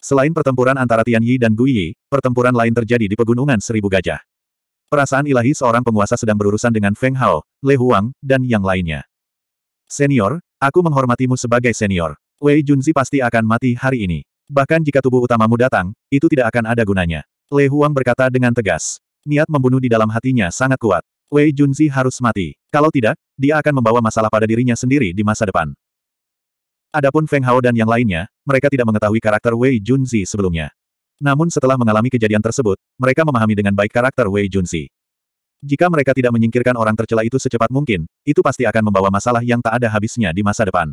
Selain pertempuran antara Tian Yi dan Gui Yi, pertempuran lain terjadi di Pegunungan Seribu Gajah. Perasaan ilahi seorang penguasa sedang berurusan dengan Feng Hao, Le Huang, dan yang lainnya. Senior, aku menghormatimu sebagai senior. Wei Junzi pasti akan mati hari ini. Bahkan jika tubuh utamamu datang, itu tidak akan ada gunanya. Le Huang berkata dengan tegas. Niat membunuh di dalam hatinya sangat kuat. Wei Junzi harus mati. Kalau tidak, dia akan membawa masalah pada dirinya sendiri di masa depan. Adapun Feng Hao dan yang lainnya, mereka tidak mengetahui karakter Wei Junzi sebelumnya. Namun setelah mengalami kejadian tersebut, mereka memahami dengan baik karakter Wei Junzi. Jika mereka tidak menyingkirkan orang tercela itu secepat mungkin, itu pasti akan membawa masalah yang tak ada habisnya di masa depan.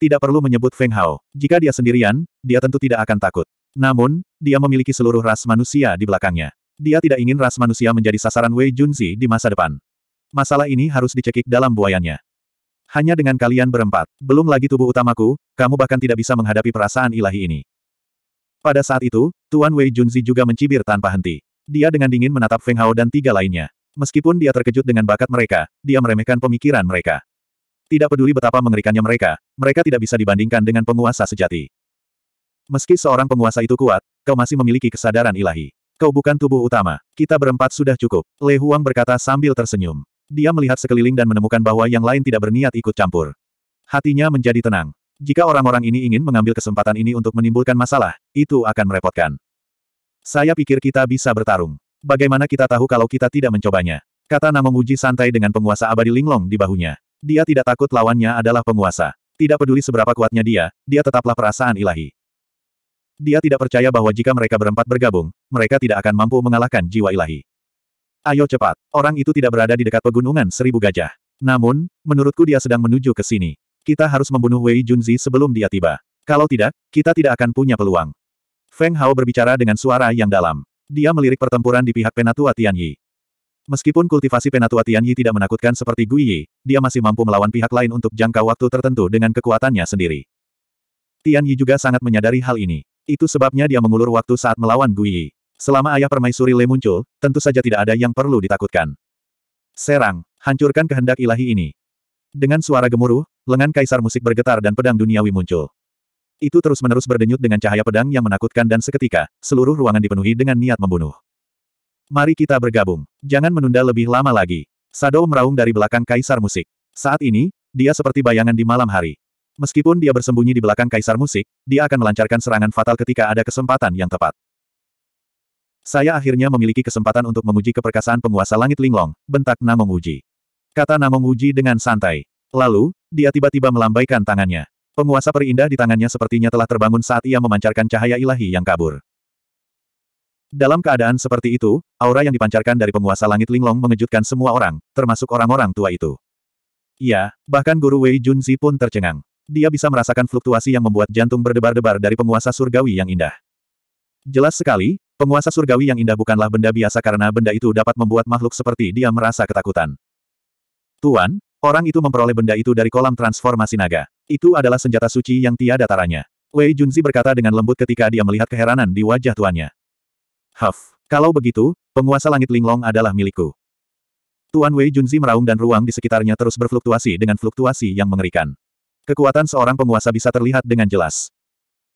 Tidak perlu menyebut Feng Hao. Jika dia sendirian, dia tentu tidak akan takut. Namun, dia memiliki seluruh ras manusia di belakangnya. Dia tidak ingin ras manusia menjadi sasaran Wei Junzi di masa depan. Masalah ini harus dicekik dalam buayannya. Hanya dengan kalian berempat, belum lagi tubuh utamaku, kamu bahkan tidak bisa menghadapi perasaan ilahi ini. Pada saat itu, Tuan Wei Junzi juga mencibir tanpa henti. Dia dengan dingin menatap Feng Hao dan tiga lainnya. Meskipun dia terkejut dengan bakat mereka, dia meremehkan pemikiran mereka. Tidak peduli betapa mengerikannya mereka, mereka tidak bisa dibandingkan dengan penguasa sejati. Meski seorang penguasa itu kuat, kau masih memiliki kesadaran ilahi. Kau bukan tubuh utama. Kita berempat sudah cukup. Le Huang berkata sambil tersenyum. Dia melihat sekeliling dan menemukan bahwa yang lain tidak berniat ikut campur. Hatinya menjadi tenang. Jika orang-orang ini ingin mengambil kesempatan ini untuk menimbulkan masalah, itu akan merepotkan. Saya pikir kita bisa bertarung. Bagaimana kita tahu kalau kita tidak mencobanya? Kata Nang Menguji santai dengan penguasa abadi linglong di bahunya. Dia tidak takut lawannya adalah penguasa. Tidak peduli seberapa kuatnya dia, dia tetaplah perasaan ilahi. Dia tidak percaya bahwa jika mereka berempat bergabung, mereka tidak akan mampu mengalahkan jiwa ilahi. Ayo cepat. Orang itu tidak berada di dekat pegunungan seribu gajah. Namun, menurutku dia sedang menuju ke sini. Kita harus membunuh Wei Junzi sebelum dia tiba. Kalau tidak, kita tidak akan punya peluang. Feng Hao berbicara dengan suara yang dalam. Dia melirik pertempuran di pihak Penatua Tianyi. Meskipun kultivasi Penatua Tianyi tidak menakutkan seperti Yi, dia masih mampu melawan pihak lain untuk jangka waktu tertentu dengan kekuatannya sendiri. Tianyi juga sangat menyadari hal ini. Itu sebabnya dia mengulur waktu saat melawan Yi. Selama ayah permaisuri Le muncul, tentu saja tidak ada yang perlu ditakutkan. Serang, hancurkan kehendak ilahi ini. Dengan suara gemuruh, lengan kaisar musik bergetar dan pedang duniawi muncul. Itu terus-menerus berdenyut dengan cahaya pedang yang menakutkan dan seketika, seluruh ruangan dipenuhi dengan niat membunuh. Mari kita bergabung. Jangan menunda lebih lama lagi. Sado meraung dari belakang kaisar musik. Saat ini, dia seperti bayangan di malam hari. Meskipun dia bersembunyi di belakang kaisar musik, dia akan melancarkan serangan fatal ketika ada kesempatan yang tepat. Saya akhirnya memiliki kesempatan untuk menguji keperkasaan penguasa langit Linglong, bentak Namong Uji. Kata Namong Uji dengan santai. Lalu, dia tiba-tiba melambaikan tangannya. Penguasa perindah di tangannya sepertinya telah terbangun saat ia memancarkan cahaya ilahi yang kabur. Dalam keadaan seperti itu, aura yang dipancarkan dari penguasa langit Linglong mengejutkan semua orang, termasuk orang-orang tua itu. Ya, bahkan Guru Wei Junzi pun tercengang. Dia bisa merasakan fluktuasi yang membuat jantung berdebar-debar dari penguasa surgawi yang indah. Jelas sekali, Penguasa surgawi yang indah bukanlah benda biasa karena benda itu dapat membuat makhluk seperti dia merasa ketakutan. Tuan, orang itu memperoleh benda itu dari kolam transformasi naga. Itu adalah senjata suci yang tiada taranya. Wei Junzi berkata dengan lembut ketika dia melihat keheranan di wajah tuannya. Huff, kalau begitu, penguasa langit Linglong adalah milikku. Tuan Wei Junzi meraung dan ruang di sekitarnya terus berfluktuasi dengan fluktuasi yang mengerikan. Kekuatan seorang penguasa bisa terlihat dengan jelas.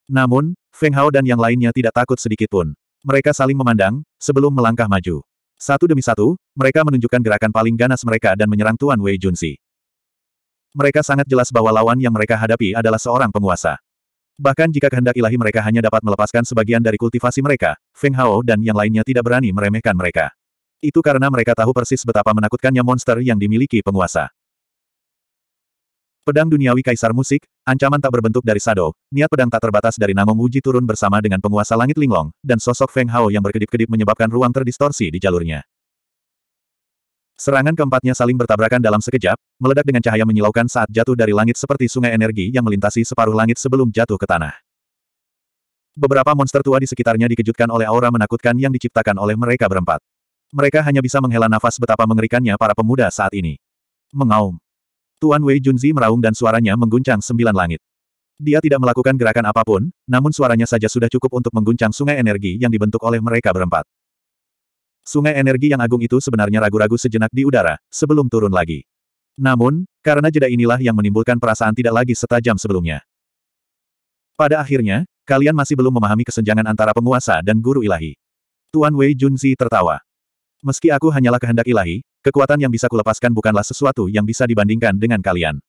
Namun, Feng Hao dan yang lainnya tidak takut sedikitpun. Mereka saling memandang, sebelum melangkah maju. Satu demi satu, mereka menunjukkan gerakan paling ganas mereka dan menyerang Tuan Wei Junsi. Mereka sangat jelas bahwa lawan yang mereka hadapi adalah seorang penguasa. Bahkan jika kehendak ilahi mereka hanya dapat melepaskan sebagian dari kultivasi mereka, Feng Hao dan yang lainnya tidak berani meremehkan mereka. Itu karena mereka tahu persis betapa menakutkannya monster yang dimiliki penguasa. Pedang duniawi kaisar musik, ancaman tak berbentuk dari Sado, niat pedang tak terbatas dari Namo Muji turun bersama dengan penguasa langit Linglong, dan sosok Feng Hao yang berkedip-kedip menyebabkan ruang terdistorsi di jalurnya. Serangan keempatnya saling bertabrakan dalam sekejap, meledak dengan cahaya menyilaukan saat jatuh dari langit seperti sungai energi yang melintasi separuh langit sebelum jatuh ke tanah. Beberapa monster tua di sekitarnya dikejutkan oleh aura menakutkan yang diciptakan oleh mereka berempat. Mereka hanya bisa menghela nafas betapa mengerikannya para pemuda saat ini. Mengaum. Tuan Wei Junzi meraung dan suaranya mengguncang sembilan langit. Dia tidak melakukan gerakan apapun, namun suaranya saja sudah cukup untuk mengguncang sungai energi yang dibentuk oleh mereka berempat. Sungai energi yang agung itu sebenarnya ragu-ragu sejenak di udara, sebelum turun lagi. Namun, karena jeda inilah yang menimbulkan perasaan tidak lagi setajam sebelumnya. Pada akhirnya, kalian masih belum memahami kesenjangan antara penguasa dan guru ilahi. Tuan Wei Junzi tertawa. Meski aku hanyalah kehendak ilahi, Kekuatan yang bisa kulepaskan bukanlah sesuatu yang bisa dibandingkan dengan kalian.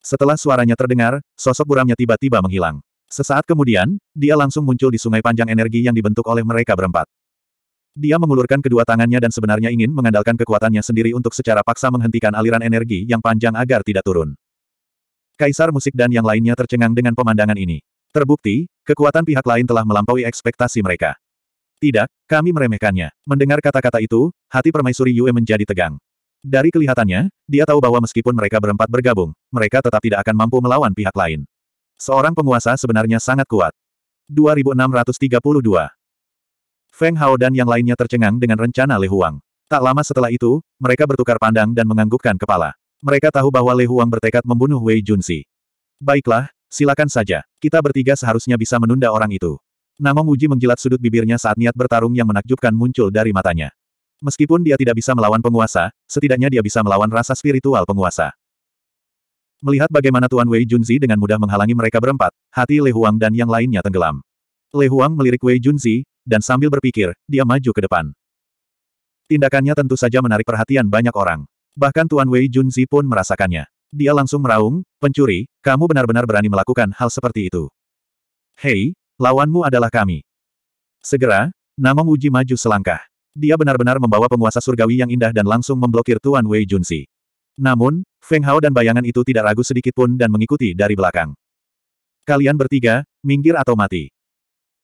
Setelah suaranya terdengar, sosok buramnya tiba-tiba menghilang. Sesaat kemudian, dia langsung muncul di sungai panjang energi yang dibentuk oleh mereka berempat. Dia mengulurkan kedua tangannya dan sebenarnya ingin mengandalkan kekuatannya sendiri untuk secara paksa menghentikan aliran energi yang panjang agar tidak turun. Kaisar musik dan yang lainnya tercengang dengan pemandangan ini. Terbukti, kekuatan pihak lain telah melampaui ekspektasi mereka. Tidak, kami meremehkannya. Mendengar kata-kata itu, hati permaisuri Yue menjadi tegang. Dari kelihatannya, dia tahu bahwa meskipun mereka berempat bergabung, mereka tetap tidak akan mampu melawan pihak lain. Seorang penguasa sebenarnya sangat kuat. 2632 Feng Hao dan yang lainnya tercengang dengan rencana Le Huang. Tak lama setelah itu, mereka bertukar pandang dan menganggukkan kepala. Mereka tahu bahwa Le Huang bertekad membunuh Wei Junsi. Baiklah, silakan saja. Kita bertiga seharusnya bisa menunda orang itu. Nama Muji menjilat sudut bibirnya saat niat bertarung yang menakjubkan muncul dari matanya. Meskipun dia tidak bisa melawan penguasa, setidaknya dia bisa melawan rasa spiritual penguasa. Melihat bagaimana Tuan Wei Junzi dengan mudah menghalangi mereka berempat, hati Lei Huang dan yang lainnya tenggelam. Lei Huang melirik Wei Junzi, dan sambil berpikir, dia maju ke depan. Tindakannya tentu saja menarik perhatian banyak orang. Bahkan Tuan Wei Junzi pun merasakannya. Dia langsung meraung, pencuri, kamu benar-benar berani melakukan hal seperti itu. Hei, Lawanmu adalah kami. Segera, nama Wuji maju selangkah. Dia benar-benar membawa penguasa surgawi yang indah dan langsung memblokir Tuan Wei Junsi. Namun, Feng Hao dan bayangan itu tidak ragu sedikitpun dan mengikuti dari belakang. Kalian bertiga, minggir atau mati.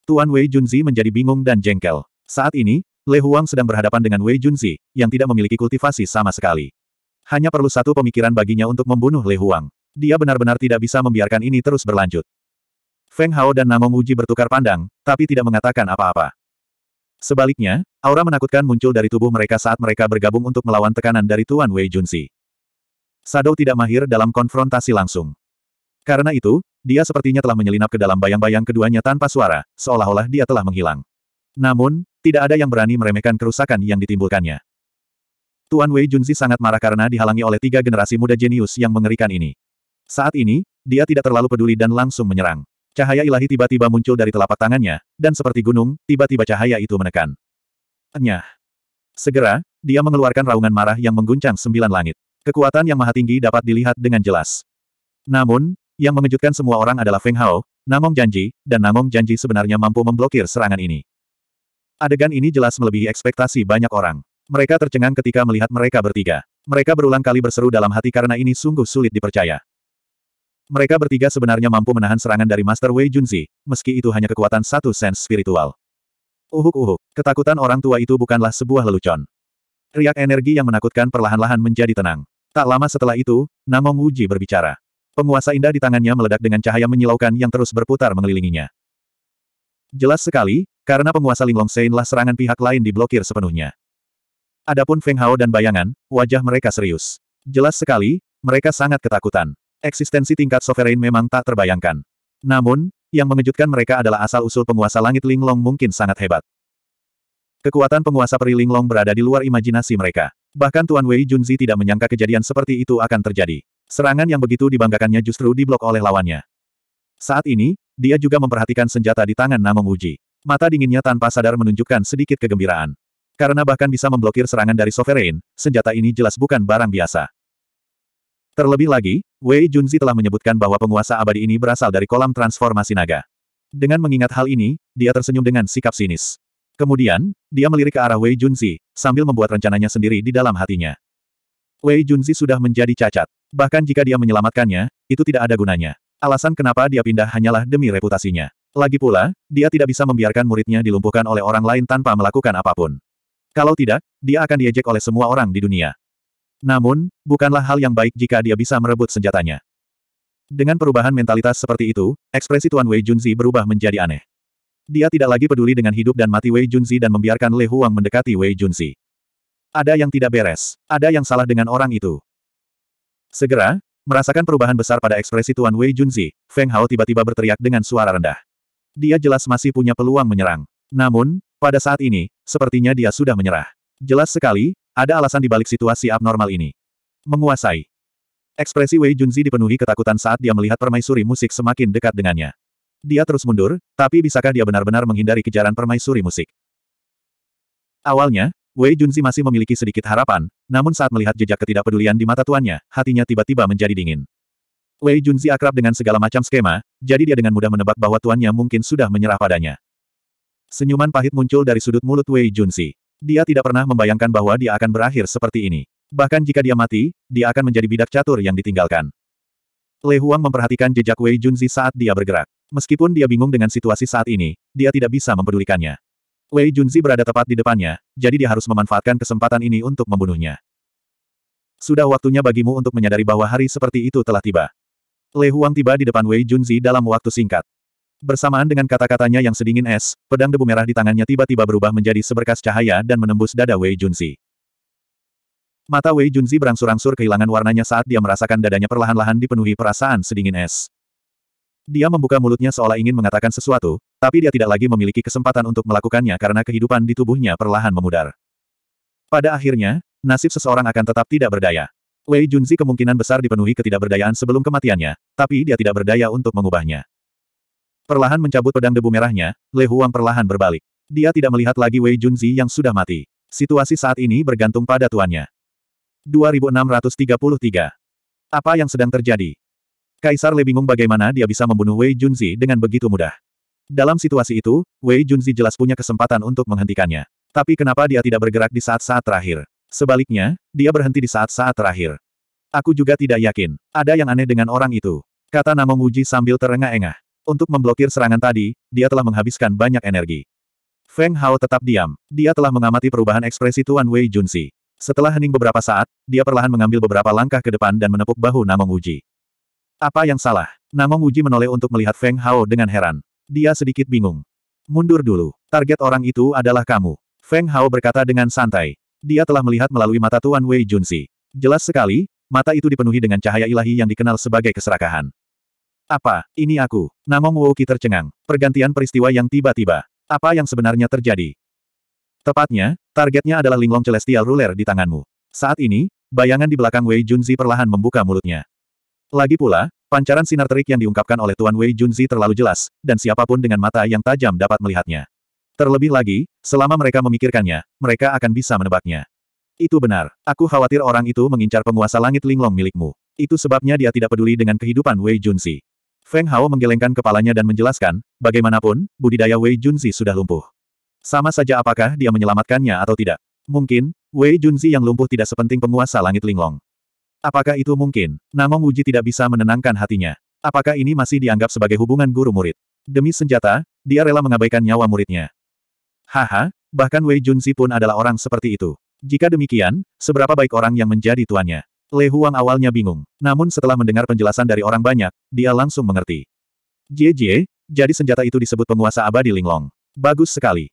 Tuan Wei Junzi menjadi bingung dan jengkel. Saat ini, Le Huang sedang berhadapan dengan Wei Junzi, yang tidak memiliki kultivasi sama sekali. Hanya perlu satu pemikiran baginya untuk membunuh Le Huang. Dia benar-benar tidak bisa membiarkan ini terus berlanjut. Feng Hao dan Namo Muji bertukar pandang, tapi tidak mengatakan apa-apa. Sebaliknya, aura menakutkan muncul dari tubuh mereka saat mereka bergabung untuk melawan tekanan dari Tuan Wei Junsi. Sado tidak mahir dalam konfrontasi langsung. Karena itu, dia sepertinya telah menyelinap ke dalam bayang-bayang keduanya tanpa suara, seolah-olah dia telah menghilang. Namun, tidak ada yang berani meremehkan kerusakan yang ditimbulkannya. Tuan Wei Junzi sangat marah karena dihalangi oleh tiga generasi muda jenius yang mengerikan ini. Saat ini, dia tidak terlalu peduli dan langsung menyerang. Cahaya ilahi tiba-tiba muncul dari telapak tangannya, dan seperti gunung, tiba-tiba cahaya itu menekan. Enyah. Segera, dia mengeluarkan raungan marah yang mengguncang sembilan langit. Kekuatan yang maha tinggi dapat dilihat dengan jelas. Namun, yang mengejutkan semua orang adalah Feng Hao, Namong Janji, dan Namong Janji sebenarnya mampu memblokir serangan ini. Adegan ini jelas melebihi ekspektasi banyak orang. Mereka tercengang ketika melihat mereka bertiga. Mereka berulang kali berseru dalam hati karena ini sungguh sulit dipercaya. Mereka bertiga sebenarnya mampu menahan serangan dari Master Wei Junzi, meski itu hanya kekuatan satu sens spiritual. Uhuk-uhuk, ketakutan orang tua itu bukanlah sebuah lelucon. Riak energi yang menakutkan perlahan-lahan menjadi tenang. Tak lama setelah itu, Namong Wuji berbicara. Penguasa indah di tangannya meledak dengan cahaya menyilaukan yang terus berputar mengelilinginya. Jelas sekali, karena penguasa Linglong Sein lah serangan pihak lain diblokir sepenuhnya. Adapun Feng Hao dan bayangan, wajah mereka serius. Jelas sekali, mereka sangat ketakutan. Eksistensi tingkat sovereign memang tak terbayangkan. Namun, yang mengejutkan mereka adalah asal-usul penguasa langit Linglong mungkin sangat hebat. Kekuatan penguasa peri Linglong berada di luar imajinasi mereka. Bahkan Tuan Wei Junzi tidak menyangka kejadian seperti itu akan terjadi. Serangan yang begitu dibanggakannya justru diblok oleh lawannya. Saat ini, dia juga memperhatikan senjata di tangan Namong Uji. Mata dinginnya tanpa sadar menunjukkan sedikit kegembiraan. Karena bahkan bisa memblokir serangan dari Sovereign, senjata ini jelas bukan barang biasa. Terlebih lagi, Wei Junzi telah menyebutkan bahwa penguasa abadi ini berasal dari kolam transformasi naga. Dengan mengingat hal ini, dia tersenyum dengan sikap sinis. Kemudian, dia melirik ke arah Wei Junzi, sambil membuat rencananya sendiri di dalam hatinya. Wei Junzi sudah menjadi cacat. Bahkan jika dia menyelamatkannya, itu tidak ada gunanya. Alasan kenapa dia pindah hanyalah demi reputasinya. Lagi pula, dia tidak bisa membiarkan muridnya dilumpuhkan oleh orang lain tanpa melakukan apapun. Kalau tidak, dia akan diejek oleh semua orang di dunia. Namun, bukanlah hal yang baik jika dia bisa merebut senjatanya. Dengan perubahan mentalitas seperti itu, ekspresi Tuan Wei Junzi berubah menjadi aneh. Dia tidak lagi peduli dengan hidup dan mati Wei Junzi dan membiarkan Le Huang mendekati Wei Junzi. Ada yang tidak beres, ada yang salah dengan orang itu. Segera, merasakan perubahan besar pada ekspresi Tuan Wei Junzi, Feng Hao tiba-tiba berteriak dengan suara rendah. Dia jelas masih punya peluang menyerang. Namun, pada saat ini, sepertinya dia sudah menyerah. Jelas sekali, ada alasan di balik situasi abnormal ini. Menguasai. Ekspresi Wei Junzi dipenuhi ketakutan saat dia melihat permaisuri musik semakin dekat dengannya. Dia terus mundur, tapi bisakah dia benar-benar menghindari kejaran permaisuri musik? Awalnya, Wei Junzi masih memiliki sedikit harapan, namun saat melihat jejak ketidakpedulian di mata tuannya, hatinya tiba-tiba menjadi dingin. Wei Junzi akrab dengan segala macam skema, jadi dia dengan mudah menebak bahwa tuannya mungkin sudah menyerah padanya. Senyuman pahit muncul dari sudut mulut Wei Junzi. Dia tidak pernah membayangkan bahwa dia akan berakhir seperti ini. Bahkan jika dia mati, dia akan menjadi bidak catur yang ditinggalkan. Lei Huang memperhatikan jejak Wei Junzi saat dia bergerak. Meskipun dia bingung dengan situasi saat ini, dia tidak bisa mempedulikannya. Wei Junzi berada tepat di depannya, jadi dia harus memanfaatkan kesempatan ini untuk membunuhnya. Sudah waktunya bagimu untuk menyadari bahwa hari seperti itu telah tiba. Lei Huang tiba di depan Wei Junzi dalam waktu singkat. Bersamaan dengan kata-katanya yang sedingin es, pedang debu merah di tangannya tiba-tiba berubah menjadi seberkas cahaya dan menembus dada Wei Junzi. Mata Wei Junzi berangsur-angsur kehilangan warnanya saat dia merasakan dadanya perlahan-lahan dipenuhi perasaan sedingin es. Dia membuka mulutnya seolah ingin mengatakan sesuatu, tapi dia tidak lagi memiliki kesempatan untuk melakukannya karena kehidupan di tubuhnya perlahan memudar. Pada akhirnya, nasib seseorang akan tetap tidak berdaya. Wei Junzi kemungkinan besar dipenuhi ketidakberdayaan sebelum kematiannya, tapi dia tidak berdaya untuk mengubahnya. Perlahan mencabut pedang debu merahnya, Le Huang perlahan berbalik. Dia tidak melihat lagi Wei Junzi yang sudah mati. Situasi saat ini bergantung pada tuannya. 2633 Apa yang sedang terjadi? Kaisar Le bingung bagaimana dia bisa membunuh Wei Junzi dengan begitu mudah. Dalam situasi itu, Wei Junzi jelas punya kesempatan untuk menghentikannya. Tapi kenapa dia tidak bergerak di saat-saat terakhir? Sebaliknya, dia berhenti di saat-saat terakhir. Aku juga tidak yakin. Ada yang aneh dengan orang itu. Kata Namong Uji sambil terengah-engah. Untuk memblokir serangan tadi, dia telah menghabiskan banyak energi. Feng Hao tetap diam. Dia telah mengamati perubahan ekspresi Tuan Wei Junsi. Setelah hening beberapa saat, dia perlahan mengambil beberapa langkah ke depan dan menepuk bahu Namong Uji. Apa yang salah? Namong Uji menoleh untuk melihat Feng Hao dengan heran. Dia sedikit bingung. Mundur dulu. Target orang itu adalah kamu. Feng Hao berkata dengan santai. Dia telah melihat melalui mata Tuan Wei Junsi. Jelas sekali, mata itu dipenuhi dengan cahaya ilahi yang dikenal sebagai keserakahan. Apa, ini aku? Namong Wooki tercengang. Pergantian peristiwa yang tiba-tiba. Apa yang sebenarnya terjadi? Tepatnya, targetnya adalah linglong celestial ruler di tanganmu. Saat ini, bayangan di belakang Wei Junzi perlahan membuka mulutnya. Lagi pula, pancaran sinar terik yang diungkapkan oleh Tuan Wei Junzi terlalu jelas, dan siapapun dengan mata yang tajam dapat melihatnya. Terlebih lagi, selama mereka memikirkannya, mereka akan bisa menebaknya. Itu benar, aku khawatir orang itu mengincar penguasa langit linglong milikmu. Itu sebabnya dia tidak peduli dengan kehidupan Wei Junzi. Feng Hao menggelengkan kepalanya dan menjelaskan, bagaimanapun, budidaya Wei Junzi sudah lumpuh. Sama saja apakah dia menyelamatkannya atau tidak. Mungkin, Wei Junzi yang lumpuh tidak sepenting penguasa langit linglong. Apakah itu mungkin? Namong Wuji tidak bisa menenangkan hatinya. Apakah ini masih dianggap sebagai hubungan guru murid? Demi senjata, dia rela mengabaikan nyawa muridnya. Haha, bahkan Wei Junzi pun adalah orang seperti itu. Jika demikian, seberapa baik orang yang menjadi tuannya? Le Huang awalnya bingung. Namun setelah mendengar penjelasan dari orang banyak, dia langsung mengerti. Jie Jie, jadi senjata itu disebut penguasa abadi Linglong. Bagus sekali.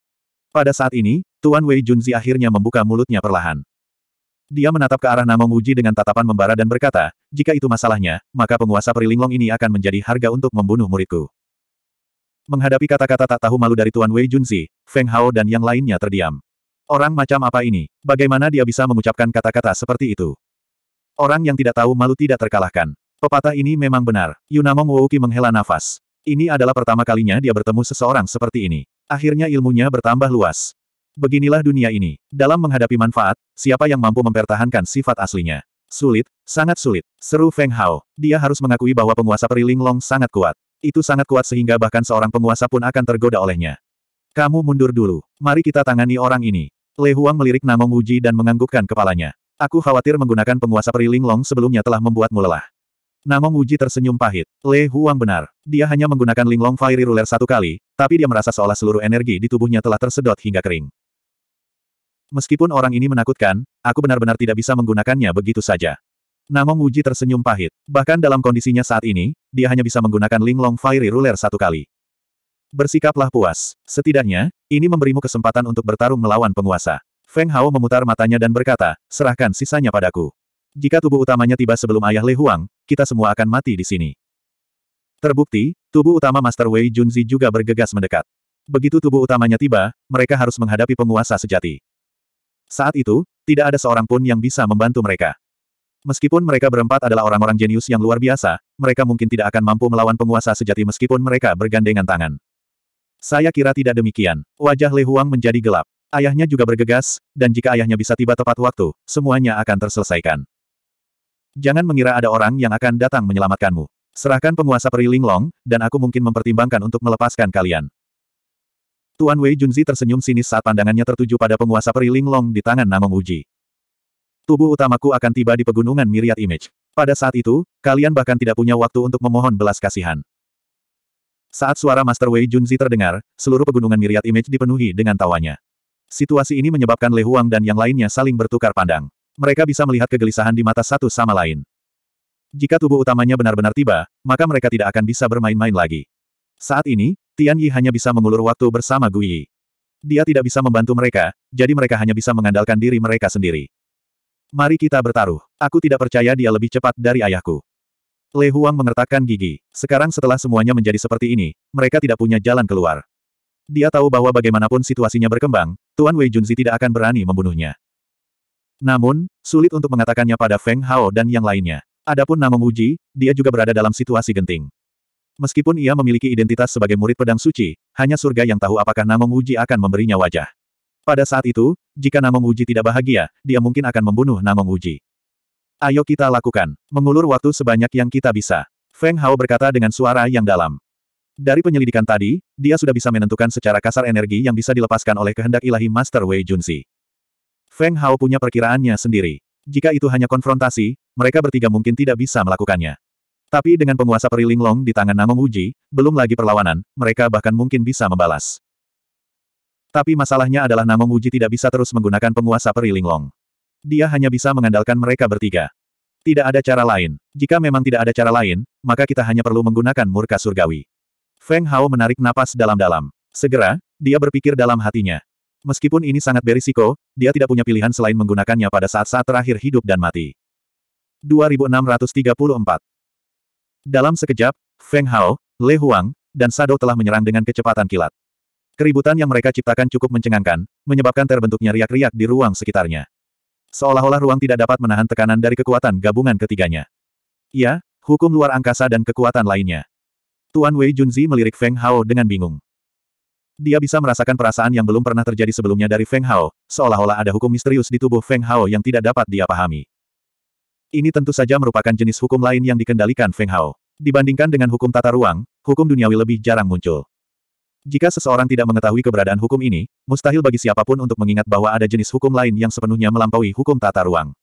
Pada saat ini, Tuan Wei Junzi akhirnya membuka mulutnya perlahan. Dia menatap ke arah Namong Uji dengan tatapan membara dan berkata, jika itu masalahnya, maka penguasa peri Linglong ini akan menjadi harga untuk membunuh muridku. Menghadapi kata-kata tak tahu malu dari Tuan Wei Junzi, Feng Hao dan yang lainnya terdiam. Orang macam apa ini? Bagaimana dia bisa mengucapkan kata-kata seperti itu? Orang yang tidak tahu malu tidak terkalahkan. Pepatah ini memang benar. Yunamong Wouki menghela nafas. Ini adalah pertama kalinya dia bertemu seseorang seperti ini. Akhirnya ilmunya bertambah luas. Beginilah dunia ini. Dalam menghadapi manfaat, siapa yang mampu mempertahankan sifat aslinya? Sulit, sangat sulit. Seru Feng Hao. Dia harus mengakui bahwa penguasa Periling Long sangat kuat. Itu sangat kuat sehingga bahkan seorang penguasa pun akan tergoda olehnya. Kamu mundur dulu. Mari kita tangani orang ini. Le Huang melirik Namong Wuji dan menganggukkan kepalanya. Aku khawatir menggunakan penguasa periling long sebelumnya telah membuatmu lelah. Namong Wuji tersenyum pahit. Le Huang benar. Dia hanya menggunakan Linglong Fiery Ruler satu kali, tapi dia merasa seolah seluruh energi di tubuhnya telah tersedot hingga kering. Meskipun orang ini menakutkan, aku benar-benar tidak bisa menggunakannya begitu saja. Namong Wuji tersenyum pahit. Bahkan dalam kondisinya saat ini, dia hanya bisa menggunakan Linglong Fiery Ruler satu kali. Bersikaplah puas. Setidaknya, ini memberimu kesempatan untuk bertarung melawan penguasa. Feng Hao memutar matanya dan berkata, serahkan sisanya padaku. Jika tubuh utamanya tiba sebelum ayah Lei Huang, kita semua akan mati di sini. Terbukti, tubuh utama Master Wei Junzi juga bergegas mendekat. Begitu tubuh utamanya tiba, mereka harus menghadapi penguasa sejati. Saat itu, tidak ada seorang pun yang bisa membantu mereka. Meskipun mereka berempat adalah orang-orang jenius yang luar biasa, mereka mungkin tidak akan mampu melawan penguasa sejati meskipun mereka bergandengan tangan. Saya kira tidak demikian. Wajah Lei Huang menjadi gelap. Ayahnya juga bergegas, dan jika ayahnya bisa tiba tepat waktu, semuanya akan terselesaikan. Jangan mengira ada orang yang akan datang menyelamatkanmu. Serahkan penguasa peri Linglong, dan aku mungkin mempertimbangkan untuk melepaskan kalian. Tuan Wei Junzi tersenyum sinis saat pandangannya tertuju pada penguasa peri Linglong di tangan Namong Uji. Tubuh utamaku akan tiba di pegunungan Miriat Image. Pada saat itu, kalian bahkan tidak punya waktu untuk memohon belas kasihan. Saat suara Master Wei Junzi terdengar, seluruh pegunungan Miriat Image dipenuhi dengan tawanya. Situasi ini menyebabkan Le Huang dan yang lainnya saling bertukar pandang. Mereka bisa melihat kegelisahan di mata satu sama lain. Jika tubuh utamanya benar-benar tiba, maka mereka tidak akan bisa bermain-main lagi. Saat ini, Tian Yi hanya bisa mengulur waktu bersama Gui Yi. Dia tidak bisa membantu mereka, jadi mereka hanya bisa mengandalkan diri mereka sendiri. Mari kita bertaruh. Aku tidak percaya dia lebih cepat dari ayahku. Le Huang mengertakkan gigi. Sekarang setelah semuanya menjadi seperti ini, mereka tidak punya jalan keluar. Dia tahu bahwa bagaimanapun situasinya berkembang, Tuan Wei Junzi tidak akan berani membunuhnya. Namun, sulit untuk mengatakannya pada Feng Hao dan yang lainnya. Adapun nama Muji, dia juga berada dalam situasi genting. Meskipun ia memiliki identitas sebagai murid pedang suci, hanya surga yang tahu apakah nama Muji akan memberinya wajah. Pada saat itu, jika nama Muji tidak bahagia, dia mungkin akan membunuh nama Muji. Ayo kita lakukan, mengulur waktu sebanyak yang kita bisa. Feng Hao berkata dengan suara yang dalam. Dari penyelidikan tadi, dia sudah bisa menentukan secara kasar energi yang bisa dilepaskan oleh kehendak ilahi Master Wei Junsi. Feng Hao punya perkiraannya sendiri. Jika itu hanya konfrontasi, mereka bertiga mungkin tidak bisa melakukannya. Tapi dengan penguasa periling long di tangan Namong Uji, belum lagi perlawanan, mereka bahkan mungkin bisa membalas. Tapi masalahnya adalah Namong Uji tidak bisa terus menggunakan penguasa periling long. Dia hanya bisa mengandalkan mereka bertiga. Tidak ada cara lain. Jika memang tidak ada cara lain, maka kita hanya perlu menggunakan murka surgawi. Feng Hao menarik napas dalam-dalam. Segera, dia berpikir dalam hatinya. Meskipun ini sangat berisiko, dia tidak punya pilihan selain menggunakannya pada saat-saat terakhir hidup dan mati. 2634 Dalam sekejap, Feng Hao, Le Huang, dan Sado telah menyerang dengan kecepatan kilat. Keributan yang mereka ciptakan cukup mencengangkan, menyebabkan terbentuknya riak-riak di ruang sekitarnya. Seolah-olah ruang tidak dapat menahan tekanan dari kekuatan gabungan ketiganya. Ya, hukum luar angkasa dan kekuatan lainnya. Tuan Wei Junzi melirik Feng Hao dengan bingung. Dia bisa merasakan perasaan yang belum pernah terjadi sebelumnya dari Feng Hao, seolah-olah ada hukum misterius di tubuh Feng Hao yang tidak dapat dia pahami. Ini tentu saja merupakan jenis hukum lain yang dikendalikan Feng Hao. Dibandingkan dengan hukum tata ruang, hukum duniawi lebih jarang muncul. Jika seseorang tidak mengetahui keberadaan hukum ini, mustahil bagi siapapun untuk mengingat bahwa ada jenis hukum lain yang sepenuhnya melampaui hukum tata ruang.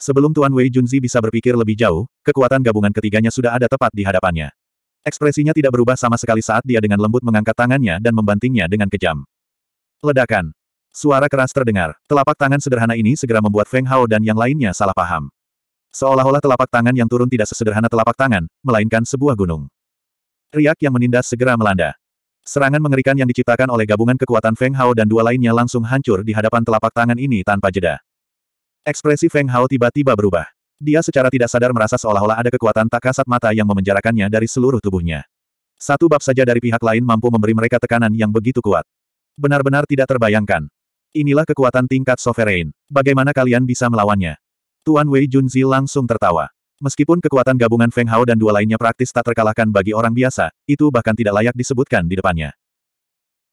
Sebelum Tuan Wei Junzi bisa berpikir lebih jauh, kekuatan gabungan ketiganya sudah ada tepat di hadapannya. Ekspresinya tidak berubah sama sekali saat dia dengan lembut mengangkat tangannya dan membantingnya dengan kejam. Ledakan. Suara keras terdengar. Telapak tangan sederhana ini segera membuat Feng Hao dan yang lainnya salah paham. Seolah-olah telapak tangan yang turun tidak sesederhana telapak tangan, melainkan sebuah gunung. Riak yang menindas segera melanda. Serangan mengerikan yang diciptakan oleh gabungan kekuatan Feng Hao dan dua lainnya langsung hancur di hadapan telapak tangan ini tanpa jeda. Ekspresi Feng Hao tiba-tiba berubah. Dia secara tidak sadar merasa seolah-olah ada kekuatan tak kasat mata yang memenjarakannya dari seluruh tubuhnya. Satu bab saja dari pihak lain mampu memberi mereka tekanan yang begitu kuat. Benar-benar tidak terbayangkan. Inilah kekuatan tingkat sovereign. Bagaimana kalian bisa melawannya? Tuan Wei Junzi langsung tertawa. Meskipun kekuatan gabungan Feng Hao dan dua lainnya praktis tak terkalahkan bagi orang biasa, itu bahkan tidak layak disebutkan di depannya.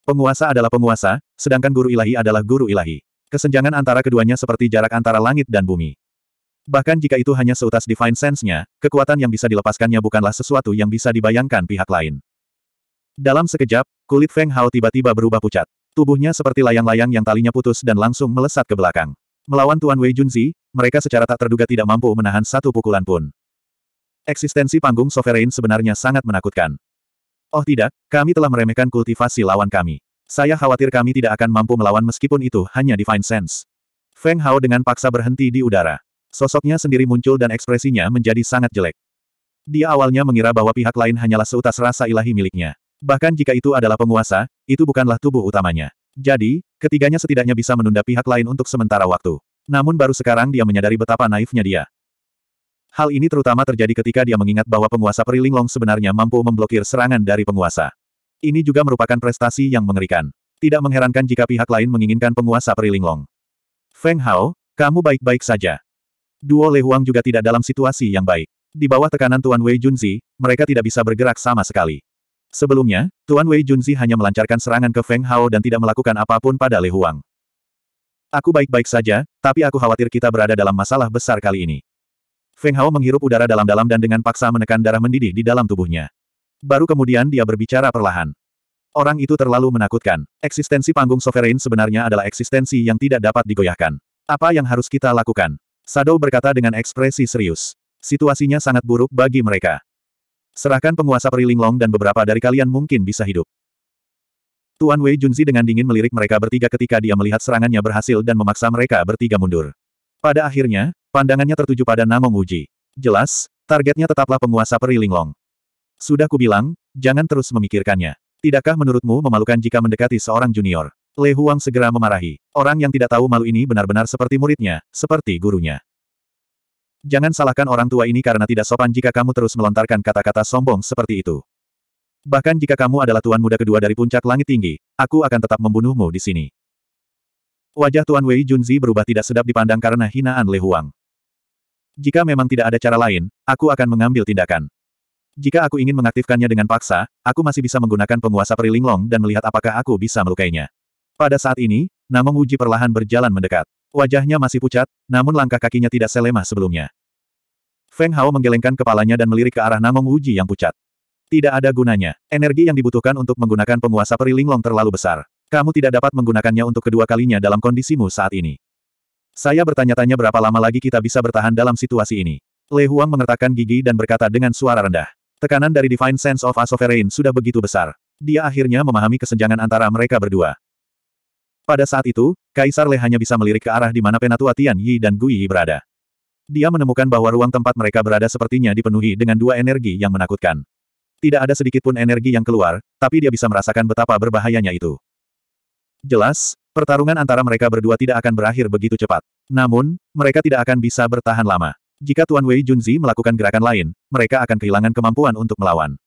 Penguasa adalah penguasa, sedangkan guru ilahi adalah guru ilahi. Kesenjangan antara keduanya seperti jarak antara langit dan bumi. Bahkan jika itu hanya seutas Divine Sense-nya, kekuatan yang bisa dilepaskannya bukanlah sesuatu yang bisa dibayangkan pihak lain. Dalam sekejap, kulit Feng Hao tiba-tiba berubah pucat. Tubuhnya seperti layang-layang yang talinya putus dan langsung melesat ke belakang. Melawan Tuan Wei Junzi, mereka secara tak terduga tidak mampu menahan satu pukulan pun. Eksistensi panggung Sovereign sebenarnya sangat menakutkan. Oh tidak, kami telah meremehkan kultivasi lawan kami. Saya khawatir kami tidak akan mampu melawan meskipun itu hanya Divine Sense. Feng Hao dengan paksa berhenti di udara. Sosoknya sendiri muncul dan ekspresinya menjadi sangat jelek. Dia awalnya mengira bahwa pihak lain hanyalah seutas rasa ilahi miliknya. Bahkan jika itu adalah penguasa, itu bukanlah tubuh utamanya. Jadi, ketiganya setidaknya bisa menunda pihak lain untuk sementara waktu. Namun baru sekarang dia menyadari betapa naifnya dia. Hal ini terutama terjadi ketika dia mengingat bahwa penguasa Perilinglong sebenarnya mampu memblokir serangan dari penguasa. Ini juga merupakan prestasi yang mengerikan. Tidak mengherankan jika pihak lain menginginkan penguasa Perilinglong. Feng Hao, kamu baik-baik saja duo Lehuang juga tidak dalam situasi yang baik. Di bawah tekanan Tuan Wei Junzi, mereka tidak bisa bergerak sama sekali. Sebelumnya, Tuan Wei Junzi hanya melancarkan serangan ke Feng Hao dan tidak melakukan apapun pada Lehuang. Aku baik-baik saja, tapi aku khawatir kita berada dalam masalah besar kali ini. Feng Hao menghirup udara dalam-dalam dan dengan paksa menekan darah mendidih di dalam tubuhnya. Baru kemudian dia berbicara perlahan. Orang itu terlalu menakutkan. Eksistensi panggung sovereign sebenarnya adalah eksistensi yang tidak dapat digoyahkan. Apa yang harus kita lakukan? Sado berkata dengan ekspresi serius. Situasinya sangat buruk bagi mereka. Serahkan penguasa perilinglong dan beberapa dari kalian mungkin bisa hidup. Tuan Wei Junzi dengan dingin melirik mereka bertiga ketika dia melihat serangannya berhasil dan memaksa mereka bertiga mundur. Pada akhirnya, pandangannya tertuju pada Namong Uji. Jelas, targetnya tetaplah penguasa perilinglong. Sudah kubilang, jangan terus memikirkannya. Tidakkah menurutmu memalukan jika mendekati seorang junior? Le Huang segera memarahi. Orang yang tidak tahu malu ini benar-benar seperti muridnya, seperti gurunya. Jangan salahkan orang tua ini karena tidak sopan jika kamu terus melontarkan kata-kata sombong seperti itu. Bahkan jika kamu adalah tuan muda kedua dari puncak langit tinggi, aku akan tetap membunuhmu di sini. Wajah Tuan Wei Junzi berubah tidak sedap dipandang karena hinaan Le Huang. Jika memang tidak ada cara lain, aku akan mengambil tindakan. Jika aku ingin mengaktifkannya dengan paksa, aku masih bisa menggunakan penguasa Perilinglong dan melihat apakah aku bisa melukainya. Pada saat ini, Namong Uji perlahan berjalan mendekat. Wajahnya masih pucat, namun langkah kakinya tidak selemah sebelumnya. Feng Hao menggelengkan kepalanya dan melirik ke arah Namong Uji yang pucat. Tidak ada gunanya. Energi yang dibutuhkan untuk menggunakan penguasa perilinglong terlalu besar. Kamu tidak dapat menggunakannya untuk kedua kalinya dalam kondisimu saat ini. Saya bertanya-tanya berapa lama lagi kita bisa bertahan dalam situasi ini. Le Huang mengertakkan gigi dan berkata dengan suara rendah. Tekanan dari Divine Sense of Asoverein sudah begitu besar. Dia akhirnya memahami kesenjangan antara mereka berdua. Pada saat itu, Kaisar Le hanya bisa melirik ke arah di mana Penatua Tian Yi dan Gui Yi berada. Dia menemukan bahwa ruang tempat mereka berada sepertinya dipenuhi dengan dua energi yang menakutkan. Tidak ada sedikit pun energi yang keluar, tapi dia bisa merasakan betapa berbahayanya itu. Jelas, pertarungan antara mereka berdua tidak akan berakhir begitu cepat. Namun, mereka tidak akan bisa bertahan lama. Jika Tuan Wei Junzi melakukan gerakan lain, mereka akan kehilangan kemampuan untuk melawan.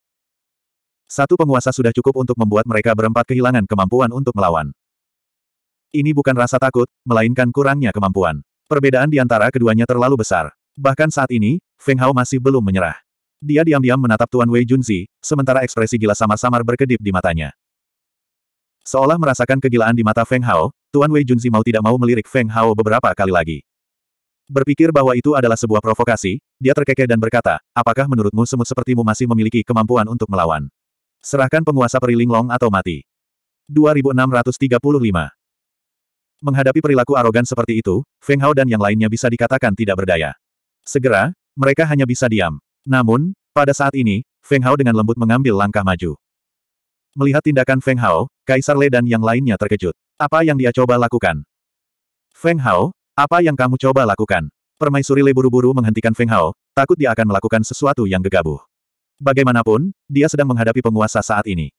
Satu penguasa sudah cukup untuk membuat mereka berempat kehilangan kemampuan untuk melawan. Ini bukan rasa takut, melainkan kurangnya kemampuan. Perbedaan di antara keduanya terlalu besar. Bahkan saat ini, Feng Hao masih belum menyerah. Dia diam-diam menatap Tuan Wei Junzi, sementara ekspresi gila samar-samar berkedip di matanya. Seolah merasakan kegilaan di mata Feng Hao, Tuan Wei Junzi mau tidak mau melirik Feng Hao beberapa kali lagi. Berpikir bahwa itu adalah sebuah provokasi, dia terkekeh dan berkata, apakah menurutmu semut sepertimu masih memiliki kemampuan untuk melawan? Serahkan penguasa periling long atau mati. 2635 Menghadapi perilaku arogan seperti itu, Feng Hao dan yang lainnya bisa dikatakan tidak berdaya. Segera, mereka hanya bisa diam. Namun, pada saat ini, Feng Hao dengan lembut mengambil langkah maju. Melihat tindakan Feng Hao, Kaisar Le dan yang lainnya terkejut. Apa yang dia coba lakukan? Feng Hao, apa yang kamu coba lakukan? Permaisuri Le buru-buru menghentikan Feng Hao, takut dia akan melakukan sesuatu yang gegabah. Bagaimanapun, dia sedang menghadapi penguasa saat ini.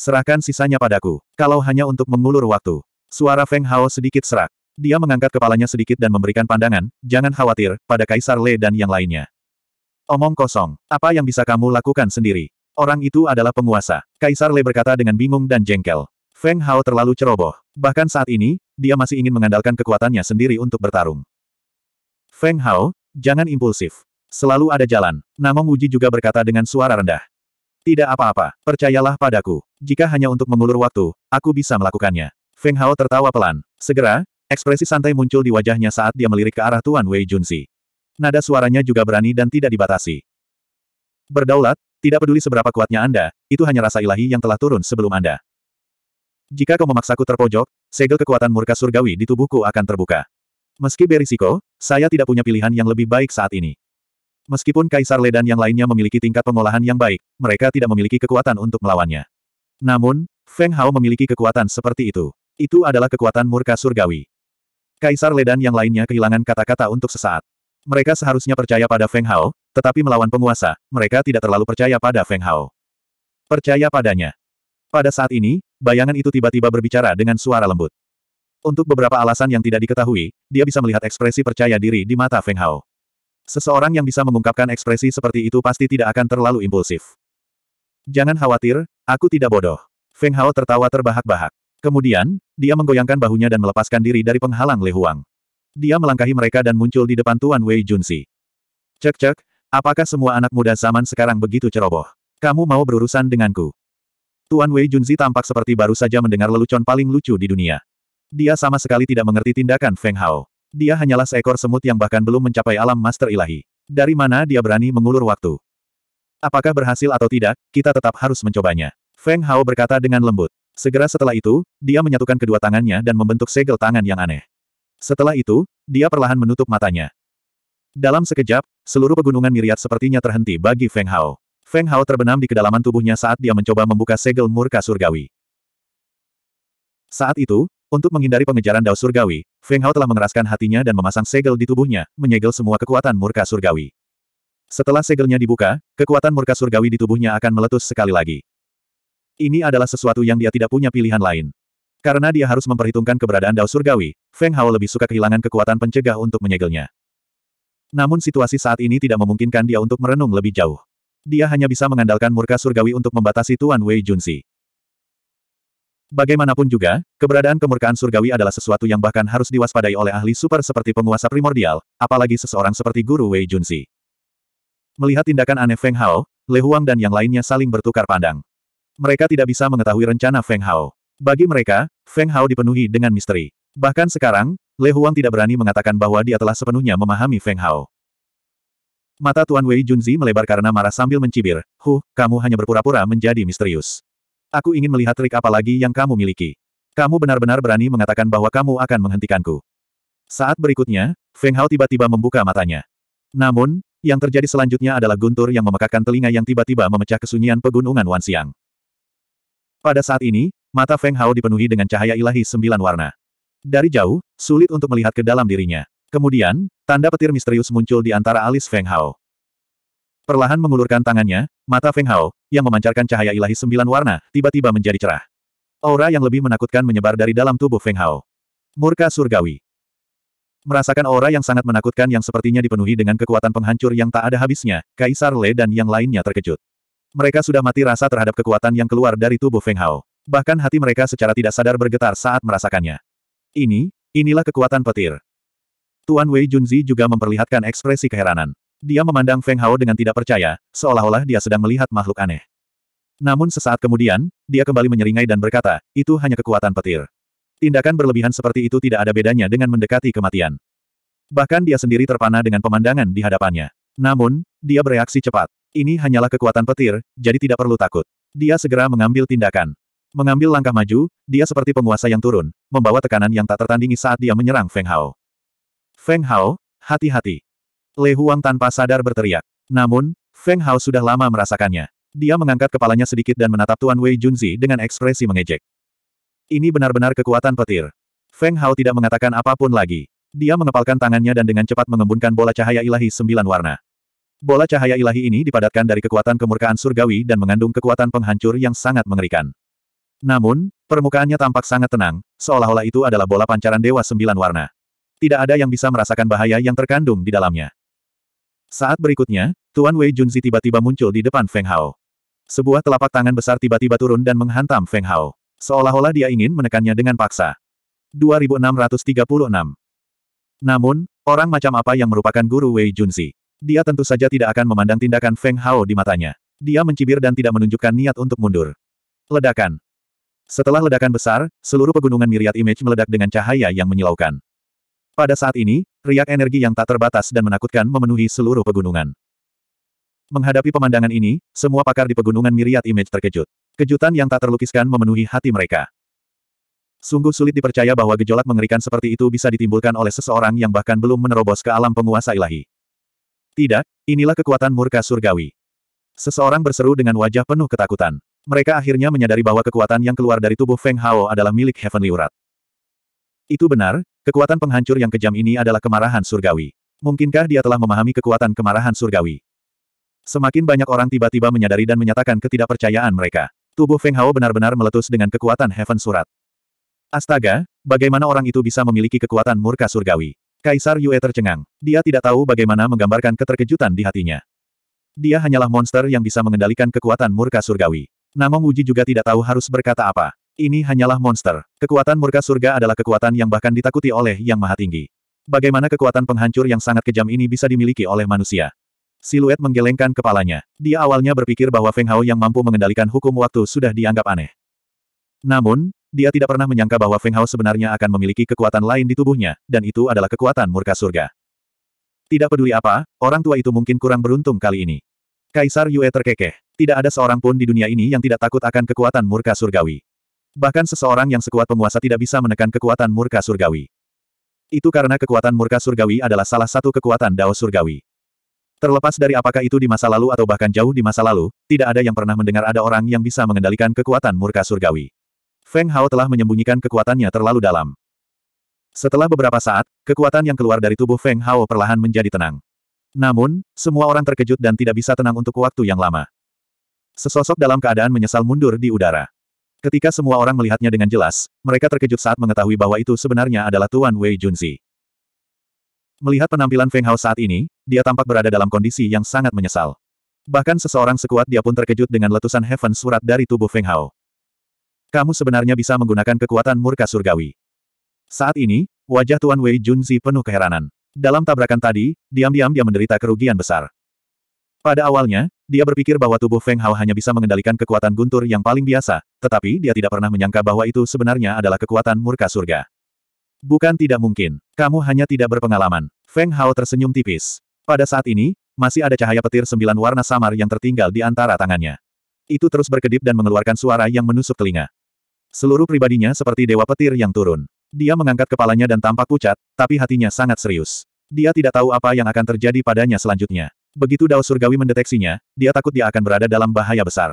Serahkan sisanya padaku, kalau hanya untuk mengulur waktu. Suara Feng Hao sedikit serak. Dia mengangkat kepalanya sedikit dan memberikan pandangan, jangan khawatir, pada Kaisar Le dan yang lainnya. Omong kosong, apa yang bisa kamu lakukan sendiri? Orang itu adalah penguasa. Kaisar Le berkata dengan bingung dan jengkel. Feng Hao terlalu ceroboh. Bahkan saat ini, dia masih ingin mengandalkan kekuatannya sendiri untuk bertarung. Feng Hao, jangan impulsif. Selalu ada jalan. Namong Uji juga berkata dengan suara rendah. Tidak apa-apa, percayalah padaku. Jika hanya untuk mengulur waktu, aku bisa melakukannya. Feng Hao tertawa pelan. Segera, ekspresi santai muncul di wajahnya saat dia melirik ke arah Tuan Wei Junsi. Nada suaranya juga berani dan tidak dibatasi. Berdaulat, tidak peduli seberapa kuatnya Anda, itu hanya rasa ilahi yang telah turun sebelum Anda. Jika kau memaksaku terpojok, segel kekuatan murka surgawi di tubuhku akan terbuka. Meski berisiko, saya tidak punya pilihan yang lebih baik saat ini. Meskipun Kaisar Ledan yang lainnya memiliki tingkat pengolahan yang baik, mereka tidak memiliki kekuatan untuk melawannya. Namun, Feng Hao memiliki kekuatan seperti itu. Itu adalah kekuatan murka surgawi. Kaisar Ledan yang lainnya kehilangan kata-kata untuk sesaat. Mereka seharusnya percaya pada Feng Hao, tetapi melawan penguasa, mereka tidak terlalu percaya pada Feng Hao. Percaya padanya. Pada saat ini, bayangan itu tiba-tiba berbicara dengan suara lembut. Untuk beberapa alasan yang tidak diketahui, dia bisa melihat ekspresi percaya diri di mata Feng Hao. Seseorang yang bisa mengungkapkan ekspresi seperti itu pasti tidak akan terlalu impulsif. Jangan khawatir, aku tidak bodoh. Feng Hao tertawa terbahak-bahak. Kemudian, dia menggoyangkan bahunya dan melepaskan diri dari penghalang Le Huang. Dia melangkahi mereka dan muncul di depan Tuan Wei Junsi. Cek-cek, apakah semua anak muda zaman sekarang begitu ceroboh? Kamu mau berurusan denganku? Tuan Wei Junzi tampak seperti baru saja mendengar lelucon paling lucu di dunia. Dia sama sekali tidak mengerti tindakan Feng Hao. Dia hanyalah seekor semut yang bahkan belum mencapai alam master ilahi. Dari mana dia berani mengulur waktu? Apakah berhasil atau tidak, kita tetap harus mencobanya. Feng Hao berkata dengan lembut. Segera setelah itu, dia menyatukan kedua tangannya dan membentuk segel tangan yang aneh. Setelah itu, dia perlahan menutup matanya. Dalam sekejap, seluruh pegunungan miriat sepertinya terhenti bagi Feng Hao. Feng Hao terbenam di kedalaman tubuhnya saat dia mencoba membuka segel murka surgawi. Saat itu, untuk menghindari pengejaran Dao Surgawi, Feng Hao telah mengeraskan hatinya dan memasang segel di tubuhnya, menyegel semua kekuatan murka surgawi. Setelah segelnya dibuka, kekuatan murka surgawi di tubuhnya akan meletus sekali lagi. Ini adalah sesuatu yang dia tidak punya pilihan lain. Karena dia harus memperhitungkan keberadaan Dao Surgawi, Feng Hao lebih suka kehilangan kekuatan pencegah untuk menyegelnya. Namun situasi saat ini tidak memungkinkan dia untuk merenung lebih jauh. Dia hanya bisa mengandalkan murka surgawi untuk membatasi Tuan Wei Junsi. Bagaimanapun juga, keberadaan kemurkaan surgawi adalah sesuatu yang bahkan harus diwaspadai oleh ahli super seperti penguasa primordial, apalagi seseorang seperti Guru Wei Junsi. Melihat tindakan aneh Feng Hao, Le Huang dan yang lainnya saling bertukar pandang. Mereka tidak bisa mengetahui rencana Feng Hao. Bagi mereka, Feng Hao dipenuhi dengan misteri. Bahkan sekarang, Le Huang tidak berani mengatakan bahwa dia telah sepenuhnya memahami Feng Hao. Mata Tuan Wei Junzi melebar karena marah sambil mencibir, Huh, kamu hanya berpura-pura menjadi misterius. Aku ingin melihat trik apa lagi yang kamu miliki. Kamu benar-benar berani mengatakan bahwa kamu akan menghentikanku. Saat berikutnya, Feng Hao tiba-tiba membuka matanya. Namun, yang terjadi selanjutnya adalah guntur yang memekakkan telinga yang tiba-tiba memecah kesunyian pegunungan Wansiang. Pada saat ini, mata Feng Hao dipenuhi dengan cahaya ilahi sembilan warna. Dari jauh, sulit untuk melihat ke dalam dirinya. Kemudian, tanda petir misterius muncul di antara alis Feng Hao. Perlahan mengulurkan tangannya, mata Feng Hao, yang memancarkan cahaya ilahi sembilan warna, tiba-tiba menjadi cerah. Aura yang lebih menakutkan menyebar dari dalam tubuh Feng Hao. Murka surgawi. Merasakan aura yang sangat menakutkan yang sepertinya dipenuhi dengan kekuatan penghancur yang tak ada habisnya, Kaisar Le dan yang lainnya terkejut. Mereka sudah mati rasa terhadap kekuatan yang keluar dari tubuh Feng Hao. Bahkan hati mereka secara tidak sadar bergetar saat merasakannya. Ini, inilah kekuatan petir. Tuan Wei Junzi juga memperlihatkan ekspresi keheranan. Dia memandang Feng Hao dengan tidak percaya, seolah-olah dia sedang melihat makhluk aneh. Namun sesaat kemudian, dia kembali menyeringai dan berkata, itu hanya kekuatan petir. Tindakan berlebihan seperti itu tidak ada bedanya dengan mendekati kematian. Bahkan dia sendiri terpana dengan pemandangan di hadapannya. Namun, dia bereaksi cepat. Ini hanyalah kekuatan petir, jadi tidak perlu takut. Dia segera mengambil tindakan. Mengambil langkah maju, dia seperti penguasa yang turun, membawa tekanan yang tak tertandingi saat dia menyerang Feng Hao. Feng Hao, hati-hati. Lei Huang tanpa sadar berteriak. Namun, Feng Hao sudah lama merasakannya. Dia mengangkat kepalanya sedikit dan menatap Tuan Wei Junzi dengan ekspresi mengejek. Ini benar-benar kekuatan petir. Feng Hao tidak mengatakan apapun lagi. Dia mengepalkan tangannya dan dengan cepat mengembunkan bola cahaya ilahi sembilan warna. Bola cahaya ilahi ini dipadatkan dari kekuatan kemurkaan surgawi dan mengandung kekuatan penghancur yang sangat mengerikan. Namun, permukaannya tampak sangat tenang, seolah-olah itu adalah bola pancaran dewa sembilan warna. Tidak ada yang bisa merasakan bahaya yang terkandung di dalamnya. Saat berikutnya, Tuan Wei Junzi tiba-tiba muncul di depan Feng Hao. Sebuah telapak tangan besar tiba-tiba turun dan menghantam Feng Hao. Seolah-olah dia ingin menekannya dengan paksa. 2636 Namun, orang macam apa yang merupakan guru Wei Junzi? Dia tentu saja tidak akan memandang tindakan Feng Hao di matanya. Dia mencibir dan tidak menunjukkan niat untuk mundur. Ledakan. Setelah ledakan besar, seluruh pegunungan miriat image meledak dengan cahaya yang menyilaukan. Pada saat ini, riak energi yang tak terbatas dan menakutkan memenuhi seluruh pegunungan. Menghadapi pemandangan ini, semua pakar di pegunungan miriat image terkejut. Kejutan yang tak terlukiskan memenuhi hati mereka. Sungguh sulit dipercaya bahwa gejolak mengerikan seperti itu bisa ditimbulkan oleh seseorang yang bahkan belum menerobos ke alam penguasa ilahi. Tidak, inilah kekuatan murka surgawi. Seseorang berseru dengan wajah penuh ketakutan. Mereka akhirnya menyadari bahwa kekuatan yang keluar dari tubuh Feng Hao adalah milik Heavenly Urat. Itu benar, kekuatan penghancur yang kejam ini adalah kemarahan surgawi. Mungkinkah dia telah memahami kekuatan kemarahan surgawi? Semakin banyak orang tiba-tiba menyadari dan menyatakan ketidakpercayaan mereka. Tubuh Feng Hao benar-benar meletus dengan kekuatan Heaven Surat. Astaga, bagaimana orang itu bisa memiliki kekuatan murka surgawi? Kaisar Yue tercengang. Dia tidak tahu bagaimana menggambarkan keterkejutan di hatinya. Dia hanyalah monster yang bisa mengendalikan kekuatan murka surgawi. Namong Wuji juga tidak tahu harus berkata apa. Ini hanyalah monster. Kekuatan murka surga adalah kekuatan yang bahkan ditakuti oleh Yang Maha Tinggi. Bagaimana kekuatan penghancur yang sangat kejam ini bisa dimiliki oleh manusia? Siluet menggelengkan kepalanya. Dia awalnya berpikir bahwa Feng Hao yang mampu mengendalikan hukum waktu sudah dianggap aneh. Namun, dia tidak pernah menyangka bahwa Feng Hao sebenarnya akan memiliki kekuatan lain di tubuhnya, dan itu adalah kekuatan murka surga. Tidak peduli apa, orang tua itu mungkin kurang beruntung kali ini. Kaisar Yue terkekeh. Tidak ada seorang pun di dunia ini yang tidak takut akan kekuatan murka surgawi. Bahkan seseorang yang sekuat penguasa tidak bisa menekan kekuatan murka surgawi. Itu karena kekuatan murka surgawi adalah salah satu kekuatan Dao surgawi. Terlepas dari apakah itu di masa lalu atau bahkan jauh di masa lalu, tidak ada yang pernah mendengar ada orang yang bisa mengendalikan kekuatan murka surgawi. Feng Hao telah menyembunyikan kekuatannya terlalu dalam. Setelah beberapa saat, kekuatan yang keluar dari tubuh Feng Hao perlahan menjadi tenang. Namun, semua orang terkejut dan tidak bisa tenang untuk waktu yang lama. Sesosok dalam keadaan menyesal mundur di udara. Ketika semua orang melihatnya dengan jelas, mereka terkejut saat mengetahui bahwa itu sebenarnya adalah Tuan Wei Junzi. Melihat penampilan Feng Hao saat ini, dia tampak berada dalam kondisi yang sangat menyesal. Bahkan seseorang sekuat dia pun terkejut dengan letusan Heaven surat dari tubuh Feng Hao. Kamu sebenarnya bisa menggunakan kekuatan murka surgawi. Saat ini, wajah Tuan Wei Junzi penuh keheranan. Dalam tabrakan tadi, diam-diam dia menderita kerugian besar. Pada awalnya, dia berpikir bahwa tubuh Feng Hao hanya bisa mengendalikan kekuatan guntur yang paling biasa, tetapi dia tidak pernah menyangka bahwa itu sebenarnya adalah kekuatan murka surga. Bukan tidak mungkin, kamu hanya tidak berpengalaman. Feng Hao tersenyum tipis. Pada saat ini, masih ada cahaya petir sembilan warna samar yang tertinggal di antara tangannya. Itu terus berkedip dan mengeluarkan suara yang menusuk telinga. Seluruh pribadinya seperti dewa petir yang turun. Dia mengangkat kepalanya dan tampak pucat, tapi hatinya sangat serius. Dia tidak tahu apa yang akan terjadi padanya selanjutnya. Begitu Dao Surgawi mendeteksinya, dia takut dia akan berada dalam bahaya besar.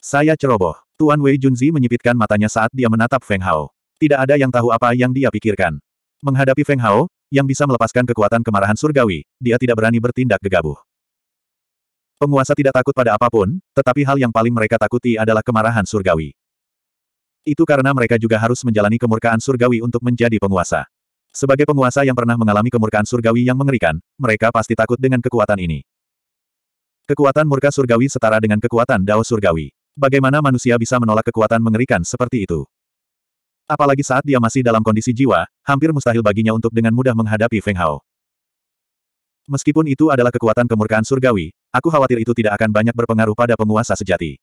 Saya ceroboh. Tuan Wei Junzi menyipitkan matanya saat dia menatap Feng Hao. Tidak ada yang tahu apa yang dia pikirkan. Menghadapi Feng Hao, yang bisa melepaskan kekuatan kemarahan surgawi, dia tidak berani bertindak gegabah. Penguasa tidak takut pada apapun, tetapi hal yang paling mereka takuti adalah kemarahan surgawi. Itu karena mereka juga harus menjalani kemurkaan surgawi untuk menjadi penguasa. Sebagai penguasa yang pernah mengalami kemurkaan surgawi yang mengerikan, mereka pasti takut dengan kekuatan ini. Kekuatan murka surgawi setara dengan kekuatan dao surgawi. Bagaimana manusia bisa menolak kekuatan mengerikan seperti itu? Apalagi saat dia masih dalam kondisi jiwa, hampir mustahil baginya untuk dengan mudah menghadapi Feng Hao. Meskipun itu adalah kekuatan kemurkaan surgawi, aku khawatir itu tidak akan banyak berpengaruh pada penguasa sejati.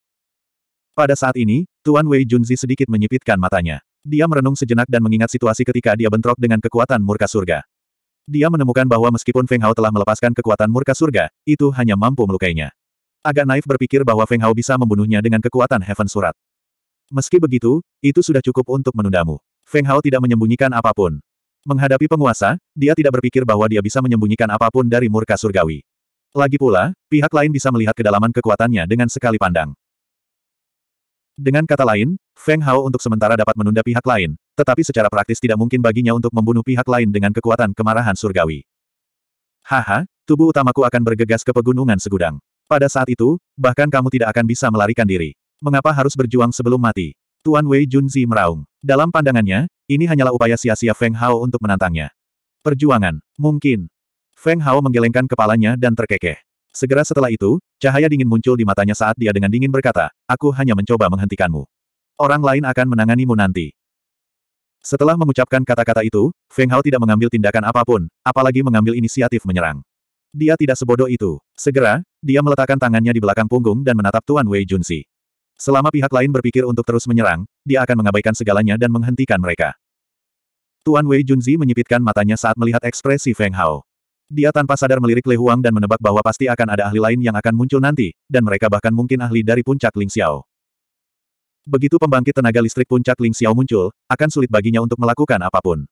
Pada saat ini, Tuan Wei Junzi sedikit menyipitkan matanya. Dia merenung sejenak dan mengingat situasi ketika dia bentrok dengan kekuatan murka surga. Dia menemukan bahwa meskipun Feng Hao telah melepaskan kekuatan murka surga, itu hanya mampu melukainya. Agak naif berpikir bahwa Feng Hao bisa membunuhnya dengan kekuatan Heaven Surat. Meski begitu, itu sudah cukup untuk menundamu. Feng Hao tidak menyembunyikan apapun. Menghadapi penguasa, dia tidak berpikir bahwa dia bisa menyembunyikan apapun dari murka surgawi. Lagi pula, pihak lain bisa melihat kedalaman kekuatannya dengan sekali pandang. Dengan kata lain, Feng Hao untuk sementara dapat menunda pihak lain, tetapi secara praktis tidak mungkin baginya untuk membunuh pihak lain dengan kekuatan kemarahan surgawi. Haha, tubuh utamaku akan bergegas ke pegunungan segudang. Pada saat itu, bahkan kamu tidak akan bisa melarikan diri. Mengapa harus berjuang sebelum mati? Tuan Wei Junzi meraung. Dalam pandangannya, ini hanyalah upaya sia-sia Feng Hao untuk menantangnya. Perjuangan, mungkin. Feng Hao menggelengkan kepalanya dan terkekeh. Segera setelah itu, cahaya dingin muncul di matanya saat dia dengan dingin berkata, aku hanya mencoba menghentikanmu. Orang lain akan menanganimu nanti. Setelah mengucapkan kata-kata itu, Feng Hao tidak mengambil tindakan apapun, apalagi mengambil inisiatif menyerang. Dia tidak sebodoh itu. Segera, dia meletakkan tangannya di belakang punggung dan menatap Tuan Wei Junsi. Selama pihak lain berpikir untuk terus menyerang, dia akan mengabaikan segalanya dan menghentikan mereka. Tuan Wei Junzi menyipitkan matanya saat melihat ekspresi Feng Hao. Dia tanpa sadar melirik Lei Huang dan menebak bahwa pasti akan ada ahli lain yang akan muncul nanti, dan mereka bahkan mungkin ahli dari puncak Ling Xiao. Begitu pembangkit tenaga listrik puncak Ling Xiao muncul, akan sulit baginya untuk melakukan apapun.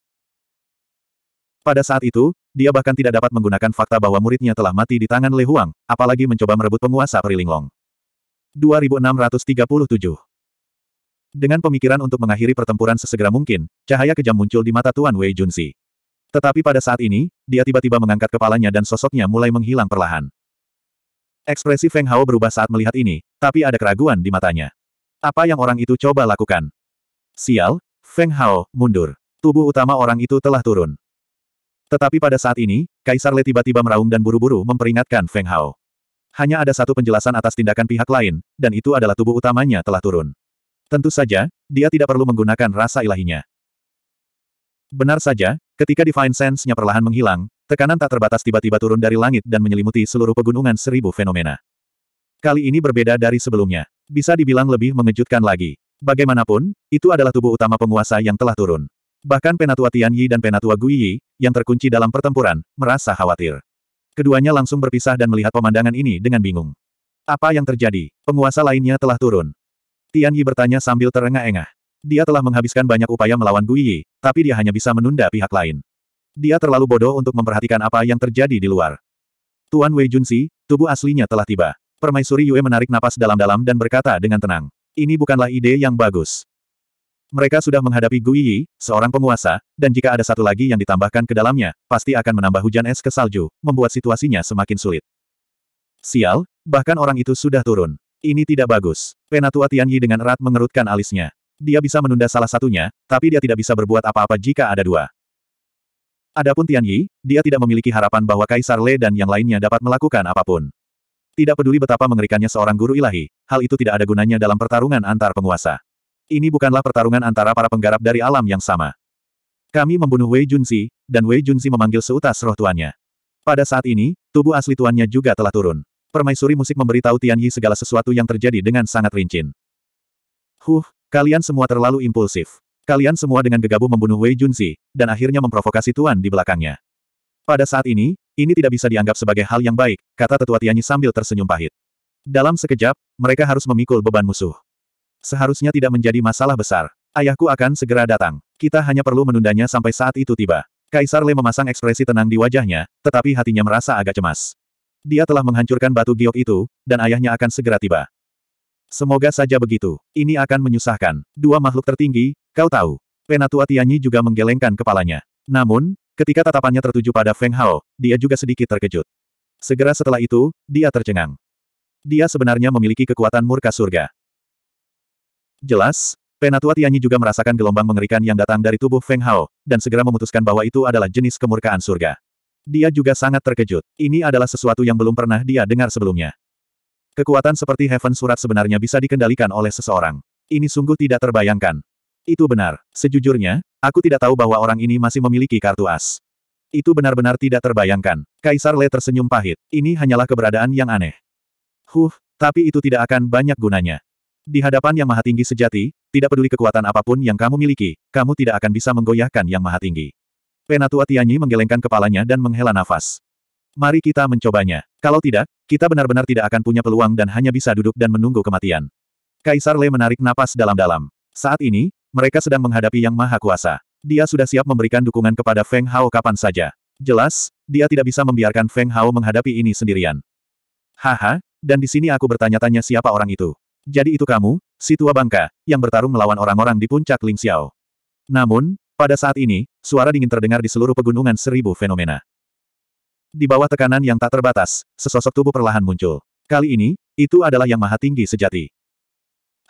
Pada saat itu, dia bahkan tidak dapat menggunakan fakta bahwa muridnya telah mati di tangan Lei Huang, apalagi mencoba merebut penguasa Perilinglong. 2637 Dengan pemikiran untuk mengakhiri pertempuran sesegera mungkin, cahaya kejam muncul di mata Tuan Wei Junxi. Tetapi pada saat ini, dia tiba-tiba mengangkat kepalanya dan sosoknya mulai menghilang perlahan. Ekspresi Feng Hao berubah saat melihat ini, tapi ada keraguan di matanya. Apa yang orang itu coba lakukan? Sial, Feng Hao, mundur. Tubuh utama orang itu telah turun. Tetapi pada saat ini, Kaisar Le tiba-tiba meraung dan buru-buru memperingatkan Feng Hao. Hanya ada satu penjelasan atas tindakan pihak lain, dan itu adalah tubuh utamanya telah turun. Tentu saja, dia tidak perlu menggunakan rasa ilahinya. Benar saja, ketika Divine Sense-nya perlahan menghilang, tekanan tak terbatas tiba-tiba turun dari langit dan menyelimuti seluruh pegunungan seribu fenomena. Kali ini berbeda dari sebelumnya. Bisa dibilang lebih mengejutkan lagi. Bagaimanapun, itu adalah tubuh utama penguasa yang telah turun. Bahkan Penatua Tianyi dan Penatua Guiyi, yang terkunci dalam pertempuran, merasa khawatir. Keduanya langsung berpisah dan melihat pemandangan ini dengan bingung. Apa yang terjadi? Penguasa lainnya telah turun. Tianyi bertanya sambil terengah-engah. Dia telah menghabiskan banyak upaya melawan Gui Yi, tapi dia hanya bisa menunda pihak lain. Dia terlalu bodoh untuk memperhatikan apa yang terjadi di luar. Tuan Wei Junsi, tubuh aslinya telah tiba. Permaisuri Yue menarik napas dalam-dalam dan berkata dengan tenang. Ini bukanlah ide yang bagus. Mereka sudah menghadapi Gui Yi, seorang penguasa, dan jika ada satu lagi yang ditambahkan ke dalamnya, pasti akan menambah hujan es ke salju, membuat situasinya semakin sulit. Sial, bahkan orang itu sudah turun. Ini tidak bagus. Penatua Tianyi dengan erat mengerutkan alisnya. Dia bisa menunda salah satunya, tapi dia tidak bisa berbuat apa-apa jika ada dua. Adapun Tian Yi, dia tidak memiliki harapan bahwa Kaisar Le dan yang lainnya dapat melakukan apapun. Tidak peduli betapa mengerikannya seorang guru ilahi, hal itu tidak ada gunanya dalam pertarungan antar penguasa. Ini bukanlah pertarungan antara para penggarap dari alam yang sama. Kami membunuh Wei Junsi, dan Wei Junsi memanggil seutas roh tuannya. Pada saat ini, tubuh asli tuannya juga telah turun. Permaisuri musik memberitahu Tian Yi segala sesuatu yang terjadi dengan sangat rinci. Huh, Kalian semua terlalu impulsif. Kalian semua dengan gegabah membunuh Wei Junzi, dan akhirnya memprovokasi Tuan di belakangnya. Pada saat ini, ini tidak bisa dianggap sebagai hal yang baik, kata tetua Tianyi sambil tersenyum pahit. Dalam sekejap, mereka harus memikul beban musuh. Seharusnya tidak menjadi masalah besar. Ayahku akan segera datang. Kita hanya perlu menundanya sampai saat itu tiba. Kaisar Le memasang ekspresi tenang di wajahnya, tetapi hatinya merasa agak cemas. Dia telah menghancurkan batu giok itu, dan ayahnya akan segera tiba. Semoga saja begitu. Ini akan menyusahkan. Dua makhluk tertinggi, kau tahu. Penatua Tianyi juga menggelengkan kepalanya. Namun, ketika tatapannya tertuju pada Feng Hao, dia juga sedikit terkejut. Segera setelah itu, dia tercengang. Dia sebenarnya memiliki kekuatan murka surga. Jelas, Penatua Tianyi juga merasakan gelombang mengerikan yang datang dari tubuh Feng Hao, dan segera memutuskan bahwa itu adalah jenis kemurkaan surga. Dia juga sangat terkejut. Ini adalah sesuatu yang belum pernah dia dengar sebelumnya. Kekuatan seperti Heaven Surat sebenarnya bisa dikendalikan oleh seseorang. Ini sungguh tidak terbayangkan. Itu benar. Sejujurnya, aku tidak tahu bahwa orang ini masih memiliki kartu as. Itu benar-benar tidak terbayangkan. Kaisar Le tersenyum pahit. Ini hanyalah keberadaan yang aneh. Huh, tapi itu tidak akan banyak gunanya. Di hadapan Yang Maha Tinggi sejati, tidak peduli kekuatan apapun yang kamu miliki, kamu tidak akan bisa menggoyahkan Yang Maha Tinggi. Penatua Tianyi menggelengkan kepalanya dan menghela nafas. Mari kita mencobanya. Kalau tidak, kita benar-benar tidak akan punya peluang dan hanya bisa duduk dan menunggu kematian. Kaisar Le menarik napas dalam-dalam. Saat ini, mereka sedang menghadapi Yang Maha Kuasa. Dia sudah siap memberikan dukungan kepada Feng Hao kapan saja. Jelas, dia tidak bisa membiarkan Feng Hao menghadapi ini sendirian. Haha, dan di sini aku bertanya-tanya siapa orang itu. Jadi itu kamu, si tua bangka, yang bertarung melawan orang-orang di puncak Ling Xiao. Namun, pada saat ini, suara dingin terdengar di seluruh pegunungan seribu fenomena. Di bawah tekanan yang tak terbatas, sesosok tubuh perlahan muncul. Kali ini, itu adalah yang maha tinggi sejati.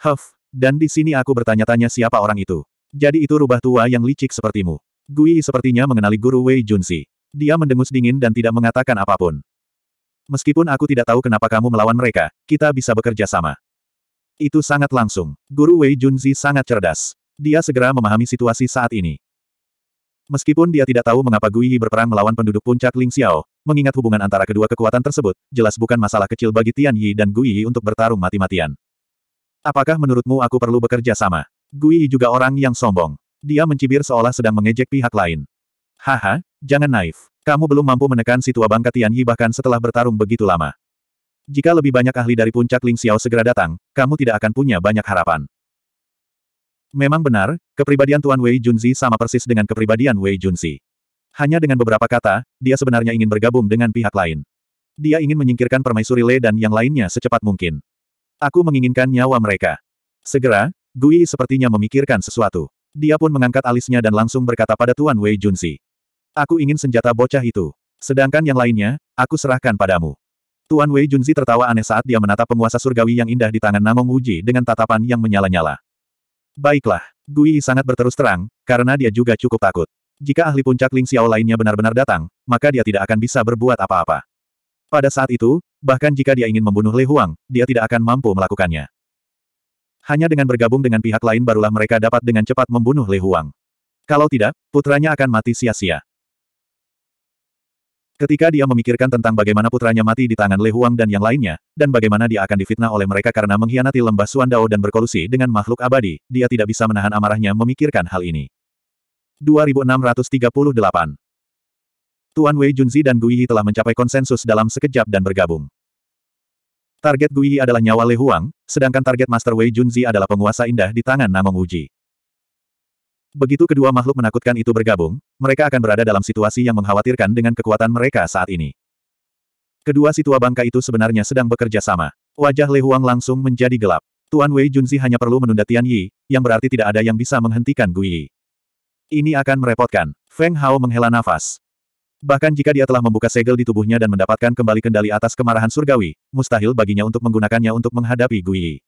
Huff, dan di sini aku bertanya-tanya siapa orang itu. Jadi itu rubah tua yang licik sepertimu. Gui sepertinya mengenali guru Wei Junsi. Dia mendengus dingin dan tidak mengatakan apapun. Meskipun aku tidak tahu kenapa kamu melawan mereka, kita bisa bekerja sama. Itu sangat langsung. Guru Wei Junzi sangat cerdas. Dia segera memahami situasi saat ini. Meskipun dia tidak tahu mengapa Gui berperang melawan penduduk puncak Ling Xiao, Mengingat hubungan antara kedua kekuatan tersebut, jelas bukan masalah kecil bagi Tian Yi dan Gui Yi untuk bertarung mati-matian. Apakah menurutmu aku perlu bekerja sama? Gui Yi juga orang yang sombong. Dia mencibir seolah sedang mengejek pihak lain. Haha, jangan naif. Kamu belum mampu menekan si tua bangka Tian Yi bahkan setelah bertarung begitu lama. Jika lebih banyak ahli dari puncak Ling Xiao segera datang, kamu tidak akan punya banyak harapan. Memang benar, kepribadian Tuan Wei Junzi sama persis dengan kepribadian Wei Junzi. Hanya dengan beberapa kata, dia sebenarnya ingin bergabung dengan pihak lain. Dia ingin menyingkirkan permaisuri Le dan yang lainnya secepat mungkin. Aku menginginkan nyawa mereka. Segera, Gui sepertinya memikirkan sesuatu. Dia pun mengangkat alisnya dan langsung berkata pada Tuan Wei Junsi. Aku ingin senjata bocah itu. Sedangkan yang lainnya, aku serahkan padamu. Tuan Wei Junzi tertawa aneh saat dia menatap penguasa surgawi yang indah di tangan Namong Wuji dengan tatapan yang menyala-nyala. Baiklah, Gui sangat berterus terang, karena dia juga cukup takut. Jika ahli puncak Ling Xiao lainnya benar-benar datang, maka dia tidak akan bisa berbuat apa-apa. Pada saat itu, bahkan jika dia ingin membunuh Lei Huang, dia tidak akan mampu melakukannya. Hanya dengan bergabung dengan pihak lain barulah mereka dapat dengan cepat membunuh Lei Huang. Kalau tidak, putranya akan mati sia-sia. Ketika dia memikirkan tentang bagaimana putranya mati di tangan Lei Huang dan yang lainnya, dan bagaimana dia akan difitnah oleh mereka karena mengkhianati lembah Suandao dan berkolusi dengan makhluk abadi, dia tidak bisa menahan amarahnya memikirkan hal ini. 2638. Tuan Wei Junzi dan Yi telah mencapai konsensus dalam sekejap dan bergabung. Target Yi adalah nyawa Le Huang, sedangkan target Master Wei Junzi adalah penguasa indah di tangan Namong Uji. Begitu kedua makhluk menakutkan itu bergabung, mereka akan berada dalam situasi yang mengkhawatirkan dengan kekuatan mereka saat ini. Kedua situa bangka itu sebenarnya sedang bekerja sama. Wajah Le Huang langsung menjadi gelap. Tuan Wei Junzi hanya perlu menunda Tian Yi, yang berarti tidak ada yang bisa menghentikan Yi. Ini akan merepotkan. Feng Hao menghela nafas. Bahkan jika dia telah membuka segel di tubuhnya dan mendapatkan kembali kendali atas kemarahan surgawi, mustahil baginya untuk menggunakannya untuk menghadapi Gui.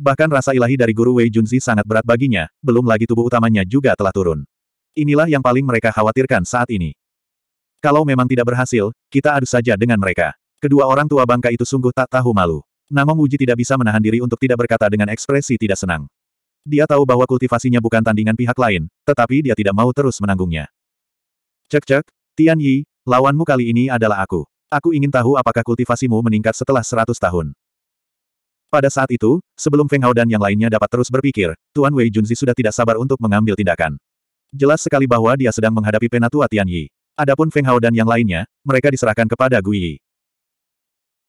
Bahkan rasa ilahi dari guru Wei Junzi sangat berat baginya, belum lagi tubuh utamanya juga telah turun. Inilah yang paling mereka khawatirkan saat ini. Kalau memang tidak berhasil, kita adu saja dengan mereka. Kedua orang tua bangka itu sungguh tak tahu malu. Namun Wuji tidak bisa menahan diri untuk tidak berkata dengan ekspresi tidak senang. Dia tahu bahwa kultivasinya bukan tandingan pihak lain, tetapi dia tidak mau terus menanggungnya. Cek-cek, Tian Yi, lawanmu kali ini adalah aku. Aku ingin tahu apakah kultivasimu meningkat setelah 100 tahun. Pada saat itu, sebelum Feng Hao dan yang lainnya dapat terus berpikir, Tuan Wei Junzi sudah tidak sabar untuk mengambil tindakan. Jelas sekali bahwa dia sedang menghadapi penatua Tian Yi. Adapun Feng Hao dan yang lainnya, mereka diserahkan kepada Gui Yi.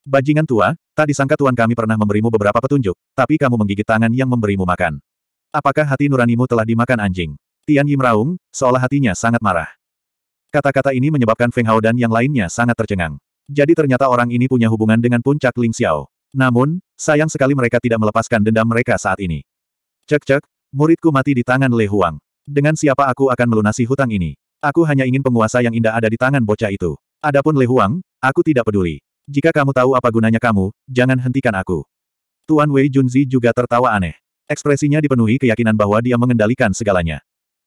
Bajingan tua, tak disangka tuan kami pernah memberimu beberapa petunjuk, tapi kamu menggigit tangan yang memberimu makan. Apakah hati nuranimu telah dimakan anjing? Tian Yi meraung, seolah hatinya sangat marah. Kata-kata ini menyebabkan Feng Hao dan yang lainnya sangat tercengang. Jadi ternyata orang ini punya hubungan dengan puncak Ling Xiao. Namun, sayang sekali mereka tidak melepaskan dendam mereka saat ini. Cek-cek, muridku mati di tangan Le Huang. Dengan siapa aku akan melunasi hutang ini? Aku hanya ingin penguasa yang indah ada di tangan bocah itu. Adapun Le Huang, aku tidak peduli. Jika kamu tahu apa gunanya kamu, jangan hentikan aku. Tuan Wei Junzi juga tertawa aneh. Ekspresinya dipenuhi keyakinan bahwa dia mengendalikan segalanya.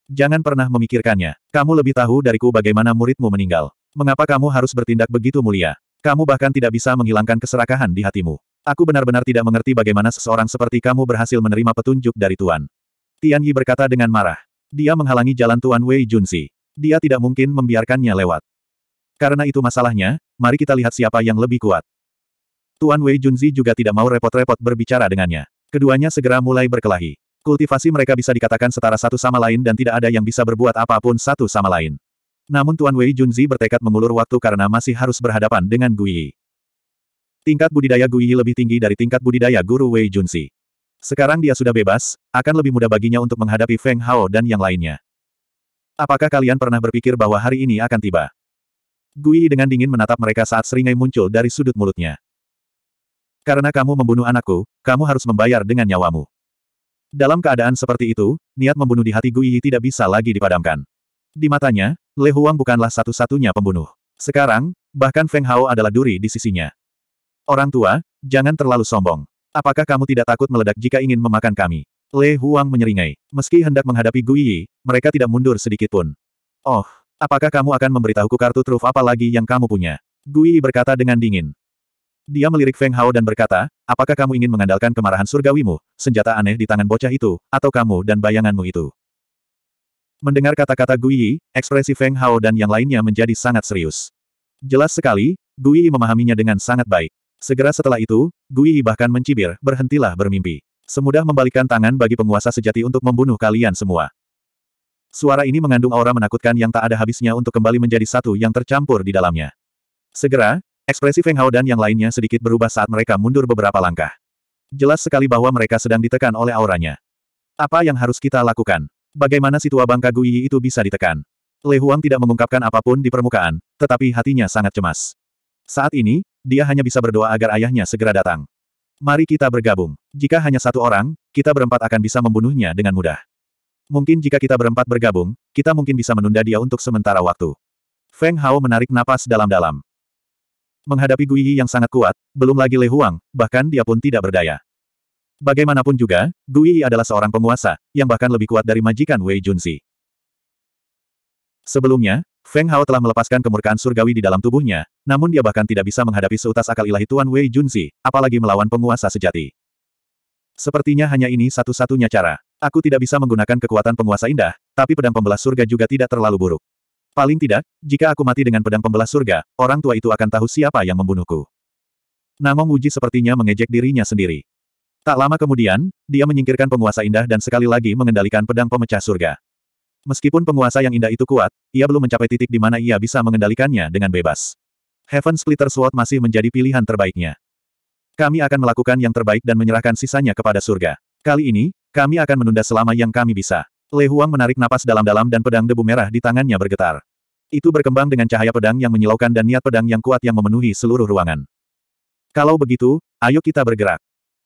Jangan pernah memikirkannya. Kamu lebih tahu dariku bagaimana muridmu meninggal. Mengapa kamu harus bertindak begitu mulia? Kamu bahkan tidak bisa menghilangkan keserakahan di hatimu. Aku benar-benar tidak mengerti bagaimana seseorang seperti kamu berhasil menerima petunjuk dari Tuan. Tian Yi berkata dengan marah. Dia menghalangi jalan Tuan Wei Junsi. Dia tidak mungkin membiarkannya lewat. Karena itu masalahnya, mari kita lihat siapa yang lebih kuat. Tuan Wei Junzi juga tidak mau repot-repot berbicara dengannya. Keduanya segera mulai berkelahi. Kultivasi mereka bisa dikatakan setara satu sama lain dan tidak ada yang bisa berbuat apapun satu sama lain. Namun Tuan Wei Junzi bertekad mengulur waktu karena masih harus berhadapan dengan Gui Yi. Tingkat budidaya Gui Yi lebih tinggi dari tingkat budidaya Guru Wei Junzi. Sekarang dia sudah bebas, akan lebih mudah baginya untuk menghadapi Feng Hao dan yang lainnya. Apakah kalian pernah berpikir bahwa hari ini akan tiba? Gui Yi dengan dingin menatap mereka saat seringai muncul dari sudut mulutnya. Karena kamu membunuh anakku, kamu harus membayar dengan nyawamu. Dalam keadaan seperti itu, niat membunuh di hati Gui Yi tidak bisa lagi dipadamkan. Di matanya, Le Huang bukanlah satu-satunya pembunuh. Sekarang, bahkan Feng Hao adalah duri di sisinya. Orang tua, jangan terlalu sombong. Apakah kamu tidak takut meledak jika ingin memakan kami? Le Huang menyeringai. Meski hendak menghadapi Gui Yi, mereka tidak mundur sedikit pun. Oh, apakah kamu akan memberitahuku kartu truf apa lagi yang kamu punya? Gui Yi berkata dengan dingin. Dia melirik Feng Hao dan berkata, apakah kamu ingin mengandalkan kemarahan surgawimu, senjata aneh di tangan bocah itu, atau kamu dan bayanganmu itu? Mendengar kata-kata Gui Yi, ekspresi Feng Hao dan yang lainnya menjadi sangat serius. Jelas sekali, Gui Yi memahaminya dengan sangat baik. Segera setelah itu, Gui Yi bahkan mencibir, berhentilah bermimpi. Semudah membalikan tangan bagi penguasa sejati untuk membunuh kalian semua. Suara ini mengandung aura menakutkan yang tak ada habisnya untuk kembali menjadi satu yang tercampur di dalamnya. Segera, Ekspresi Feng Hao dan yang lainnya sedikit berubah saat mereka mundur beberapa langkah. Jelas sekali bahwa mereka sedang ditekan oleh auranya. Apa yang harus kita lakukan? Bagaimana si tua bangka Guiyi itu bisa ditekan? Le Huang tidak mengungkapkan apapun di permukaan, tetapi hatinya sangat cemas. Saat ini, dia hanya bisa berdoa agar ayahnya segera datang. Mari kita bergabung. Jika hanya satu orang, kita berempat akan bisa membunuhnya dengan mudah. Mungkin jika kita berempat bergabung, kita mungkin bisa menunda dia untuk sementara waktu. Feng Hao menarik napas dalam-dalam. Menghadapi Gui Yi yang sangat kuat, belum lagi Le Huang, bahkan dia pun tidak berdaya. Bagaimanapun juga, Gui Yi adalah seorang penguasa, yang bahkan lebih kuat dari majikan Wei Junsi. Sebelumnya, Feng Hao telah melepaskan kemurkaan surgawi di dalam tubuhnya, namun dia bahkan tidak bisa menghadapi seutas akal ilahi Tuan Wei Junsi, apalagi melawan penguasa sejati. Sepertinya hanya ini satu-satunya cara. Aku tidak bisa menggunakan kekuatan penguasa indah, tapi pedang pembelah surga juga tidak terlalu buruk. Paling tidak, jika aku mati dengan pedang pembelah surga, orang tua itu akan tahu siapa yang membunuhku. Namong Uji sepertinya mengejek dirinya sendiri. Tak lama kemudian, dia menyingkirkan penguasa indah dan sekali lagi mengendalikan pedang pemecah surga. Meskipun penguasa yang indah itu kuat, ia belum mencapai titik di mana ia bisa mengendalikannya dengan bebas. Heaven Splitter Sword masih menjadi pilihan terbaiknya. Kami akan melakukan yang terbaik dan menyerahkan sisanya kepada surga. Kali ini, kami akan menunda selama yang kami bisa. Le Huang menarik napas dalam-dalam dan pedang debu merah di tangannya bergetar. Itu berkembang dengan cahaya pedang yang menyilaukan dan niat pedang yang kuat yang memenuhi seluruh ruangan. Kalau begitu, ayo kita bergerak.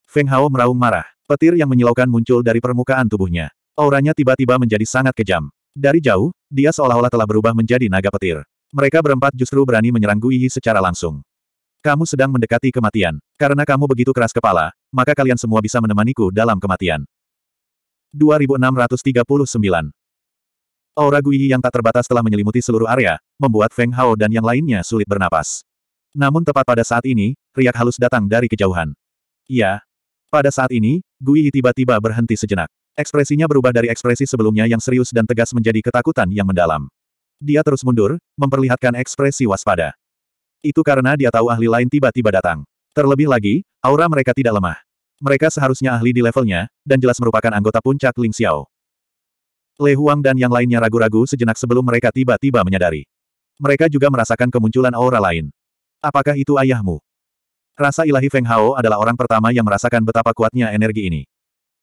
Feng Hao meraung marah. Petir yang menyilaukan muncul dari permukaan tubuhnya. Auranya tiba-tiba menjadi sangat kejam. Dari jauh, dia seolah-olah telah berubah menjadi naga petir. Mereka berempat justru berani menyerang Gui Yi secara langsung. Kamu sedang mendekati kematian. Karena kamu begitu keras kepala, maka kalian semua bisa menemaniku dalam kematian. 2639. Aura Guiyi yang tak terbatas telah menyelimuti seluruh area, membuat Feng Hao dan yang lainnya sulit bernapas. Namun tepat pada saat ini, riak halus datang dari kejauhan. Ya, Pada saat ini, Guiyi tiba-tiba berhenti sejenak. Ekspresinya berubah dari ekspresi sebelumnya yang serius dan tegas menjadi ketakutan yang mendalam. Dia terus mundur, memperlihatkan ekspresi waspada. Itu karena dia tahu ahli lain tiba-tiba datang. Terlebih lagi, aura mereka tidak lemah. Mereka seharusnya ahli di levelnya, dan jelas merupakan anggota puncak Ling Xiao. Le Huang dan yang lainnya ragu-ragu sejenak sebelum mereka tiba-tiba menyadari. Mereka juga merasakan kemunculan aura lain. Apakah itu ayahmu? Rasa ilahi Feng Hao adalah orang pertama yang merasakan betapa kuatnya energi ini.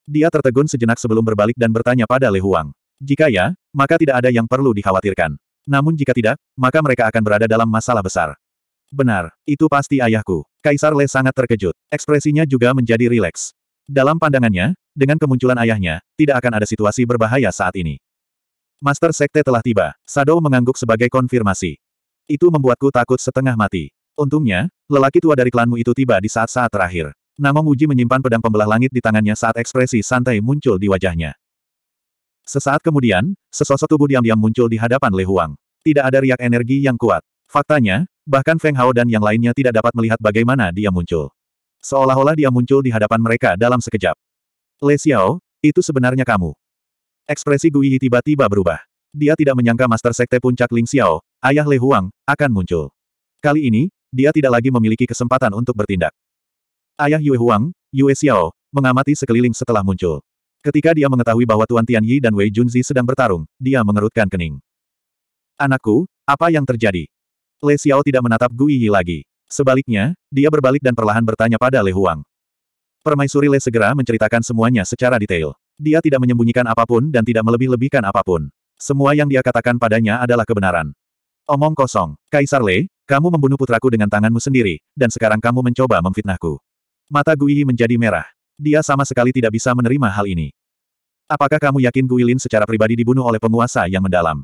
Dia tertegun sejenak sebelum berbalik dan bertanya pada Le Huang. Jika ya, maka tidak ada yang perlu dikhawatirkan. Namun jika tidak, maka mereka akan berada dalam masalah besar. Benar, itu pasti ayahku. Kaisar Le sangat terkejut. Ekspresinya juga menjadi rileks. Dalam pandangannya, dengan kemunculan ayahnya, tidak akan ada situasi berbahaya saat ini. Master Sekte telah tiba. Shadow mengangguk sebagai konfirmasi. Itu membuatku takut setengah mati. Untungnya, lelaki tua dari klanmu itu tiba di saat-saat terakhir. Namong Uji menyimpan pedang pembelah langit di tangannya saat ekspresi santai muncul di wajahnya. Sesaat kemudian, sesosok tubuh diam-diam muncul di hadapan Le Huang. Tidak ada riak energi yang kuat. Faktanya, Bahkan Feng Hao dan yang lainnya tidak dapat melihat bagaimana dia muncul. Seolah-olah dia muncul di hadapan mereka dalam sekejap. Le Xiao, itu sebenarnya kamu. Ekspresi Gui Yi tiba-tiba berubah. Dia tidak menyangka Master Sekte Puncak Ling Xiao, ayah Le Huang, akan muncul. Kali ini, dia tidak lagi memiliki kesempatan untuk bertindak. Ayah Yue Huang, Yue Xiao, mengamati sekeliling setelah muncul. Ketika dia mengetahui bahwa Tuan Tian Yi dan Wei Junzi sedang bertarung, dia mengerutkan kening. Anakku, apa yang terjadi? Le Xiao tidak menatap Gui Yi lagi. Sebaliknya, dia berbalik dan perlahan bertanya pada Le Huang. Permaisuri Le segera menceritakan semuanya secara detail. Dia tidak menyembunyikan apapun dan tidak melebih-lebihkan apapun. Semua yang dia katakan padanya adalah kebenaran. Omong kosong, Kaisar Le, kamu membunuh putraku dengan tanganmu sendiri, dan sekarang kamu mencoba memfitnahku. Mata Gui menjadi merah. Dia sama sekali tidak bisa menerima hal ini. Apakah kamu yakin Guilin secara pribadi dibunuh oleh penguasa yang mendalam?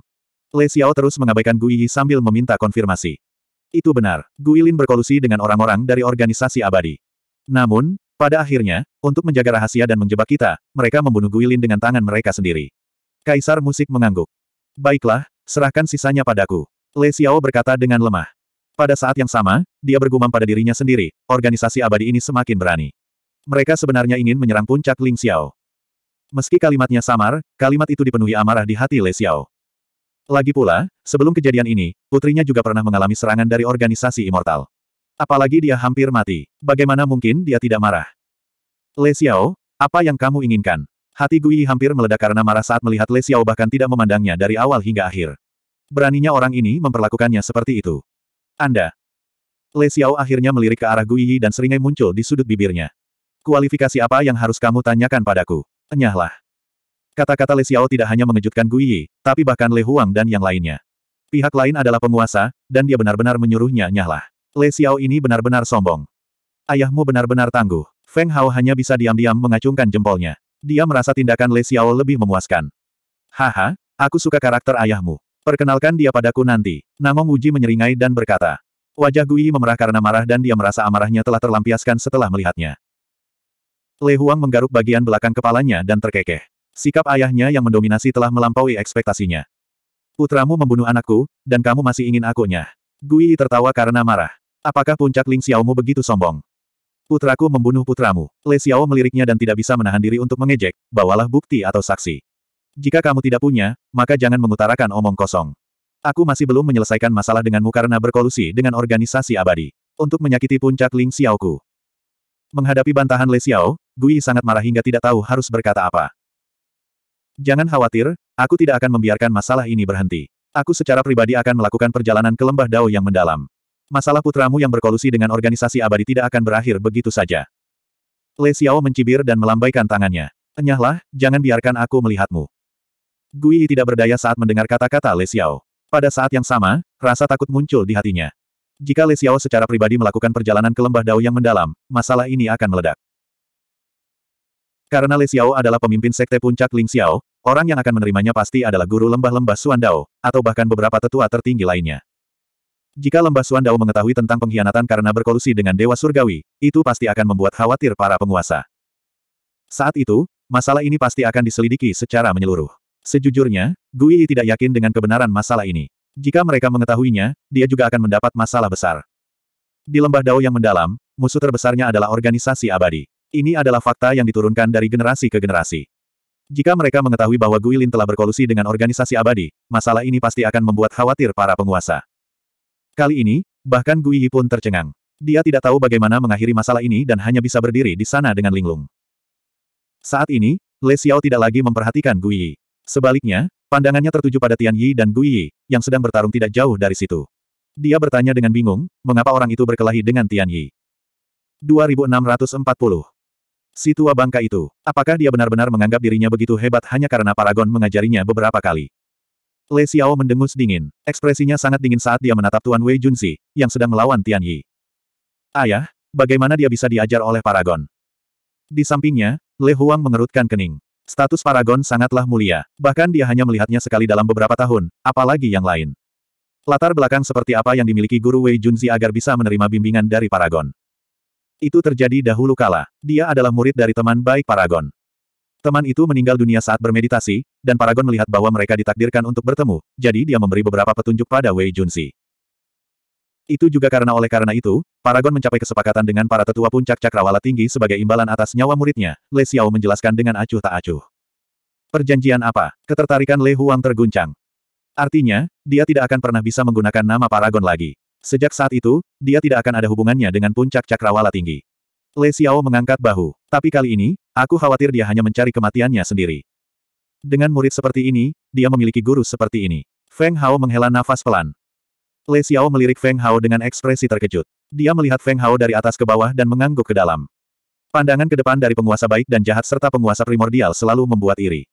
Le Xiao terus mengabaikan Gu Yi sambil meminta konfirmasi. Itu benar, Guilin Lin berkolusi dengan orang-orang dari organisasi abadi. Namun, pada akhirnya, untuk menjaga rahasia dan menjebak kita, mereka membunuh Guilin Lin dengan tangan mereka sendiri. Kaisar musik mengangguk. Baiklah, serahkan sisanya padaku. Le Xiao berkata dengan lemah. Pada saat yang sama, dia bergumam pada dirinya sendiri, organisasi abadi ini semakin berani. Mereka sebenarnya ingin menyerang puncak Ling Xiao. Meski kalimatnya samar, kalimat itu dipenuhi amarah di hati Le Xiao. Lagi pula, sebelum kejadian ini, putrinya juga pernah mengalami serangan dari organisasi immortal. Apalagi dia hampir mati. Bagaimana mungkin dia tidak marah? Le Xiao, apa yang kamu inginkan? Hati Gui hampir meledak karena marah saat melihat Le Xiao bahkan tidak memandangnya dari awal hingga akhir. Beraninya orang ini memperlakukannya seperti itu. Anda. Le Xiao akhirnya melirik ke arah Gui dan seringai muncul di sudut bibirnya. Kualifikasi apa yang harus kamu tanyakan padaku? Enyahlah. Kata-kata Le Xiao tidak hanya mengejutkan Gui Yi, tapi bahkan Le Huang dan yang lainnya. Pihak lain adalah penguasa, dan dia benar-benar menyuruhnya nyahlah. Le Xiao ini benar-benar sombong. Ayahmu benar-benar tangguh. Feng Hao hanya bisa diam-diam mengacungkan jempolnya. Dia merasa tindakan Le Xiao lebih memuaskan. Haha, aku suka karakter ayahmu. Perkenalkan dia padaku nanti. Namong Uji menyeringai dan berkata. Wajah Gui memerah karena marah dan dia merasa amarahnya telah terlampiaskan setelah melihatnya. Le Huang menggaruk bagian belakang kepalanya dan terkekeh. Sikap ayahnya yang mendominasi telah melampaui ekspektasinya. Putramu membunuh anakku, dan kamu masih ingin akunya. Gui tertawa karena marah. Apakah puncak Ling Xiaomu begitu sombong? Putraku membunuh putramu. Le Xiao meliriknya dan tidak bisa menahan diri untuk mengejek, bawalah bukti atau saksi. Jika kamu tidak punya, maka jangan mengutarakan omong kosong. Aku masih belum menyelesaikan masalah denganmu karena berkolusi dengan organisasi abadi. Untuk menyakiti puncak Ling Xiaoku. Menghadapi bantahan Le Xiao, Gui sangat marah hingga tidak tahu harus berkata apa. Jangan khawatir, aku tidak akan membiarkan masalah ini berhenti. Aku secara pribadi akan melakukan perjalanan ke lembah Dao yang mendalam. Masalah putramu yang berkolusi dengan organisasi abadi tidak akan berakhir begitu saja. Le Xiao mencibir dan melambaikan tangannya. Enyahlah, jangan biarkan aku melihatmu. Gui tidak berdaya saat mendengar kata-kata Le Xiao. Pada saat yang sama, rasa takut muncul di hatinya. Jika Le Xiao secara pribadi melakukan perjalanan ke lembah Dao yang mendalam, masalah ini akan meledak. Karena Le Xiao adalah pemimpin sekte puncak Ling Xiao, orang yang akan menerimanya pasti adalah guru lembah-lembah Suandao, atau bahkan beberapa tetua tertinggi lainnya. Jika lembah Suandao mengetahui tentang pengkhianatan karena berkolusi dengan Dewa Surgawi, itu pasti akan membuat khawatir para penguasa. Saat itu, masalah ini pasti akan diselidiki secara menyeluruh. Sejujurnya, Gui tidak yakin dengan kebenaran masalah ini. Jika mereka mengetahuinya, dia juga akan mendapat masalah besar. Di lembah Dao yang mendalam, musuh terbesarnya adalah organisasi abadi. Ini adalah fakta yang diturunkan dari generasi ke generasi. Jika mereka mengetahui bahwa Guilin telah berkolusi dengan organisasi abadi, masalah ini pasti akan membuat khawatir para penguasa. Kali ini, bahkan Gui Yi pun tercengang. Dia tidak tahu bagaimana mengakhiri masalah ini dan hanya bisa berdiri di sana dengan linglung. Saat ini, Le Xiao tidak lagi memperhatikan Gui Yi. Sebaliknya, pandangannya tertuju pada Tian Yi dan Gui Yi, yang sedang bertarung tidak jauh dari situ. Dia bertanya dengan bingung, mengapa orang itu berkelahi dengan Tian Yi. 2640 si tua bangka itu. Apakah dia benar-benar menganggap dirinya begitu hebat hanya karena Paragon mengajarinya beberapa kali? Le Xiao mendengus dingin. Ekspresinya sangat dingin saat dia menatap Tuan Wei Junzi yang sedang melawan Tian Yi. Ayah, bagaimana dia bisa diajar oleh Paragon? Di sampingnya, Le Huang mengerutkan kening. Status Paragon sangatlah mulia, bahkan dia hanya melihatnya sekali dalam beberapa tahun, apalagi yang lain. Latar belakang seperti apa yang dimiliki Guru Wei Junzi agar bisa menerima bimbingan dari Paragon. Itu terjadi dahulu kala. Dia adalah murid dari teman baik Paragon. Teman itu meninggal dunia saat bermeditasi, dan Paragon melihat bahwa mereka ditakdirkan untuk bertemu, jadi dia memberi beberapa petunjuk pada Wei Junsi. Itu juga karena oleh karena itu, Paragon mencapai kesepakatan dengan para tetua puncak cakrawala tinggi sebagai imbalan atas nyawa muridnya, Le Xiao menjelaskan dengan acuh tak acuh. Perjanjian apa? Ketertarikan Le Huang terguncang. Artinya, dia tidak akan pernah bisa menggunakan nama Paragon lagi. Sejak saat itu, dia tidak akan ada hubungannya dengan puncak cakrawala tinggi. Le Xiao mengangkat bahu. Tapi kali ini, aku khawatir dia hanya mencari kematiannya sendiri. Dengan murid seperti ini, dia memiliki guru seperti ini. Feng Hao menghela nafas pelan. Le Xiao melirik Feng Hao dengan ekspresi terkejut. Dia melihat Feng Hao dari atas ke bawah dan mengangguk ke dalam. Pandangan ke depan dari penguasa baik dan jahat serta penguasa primordial selalu membuat iri.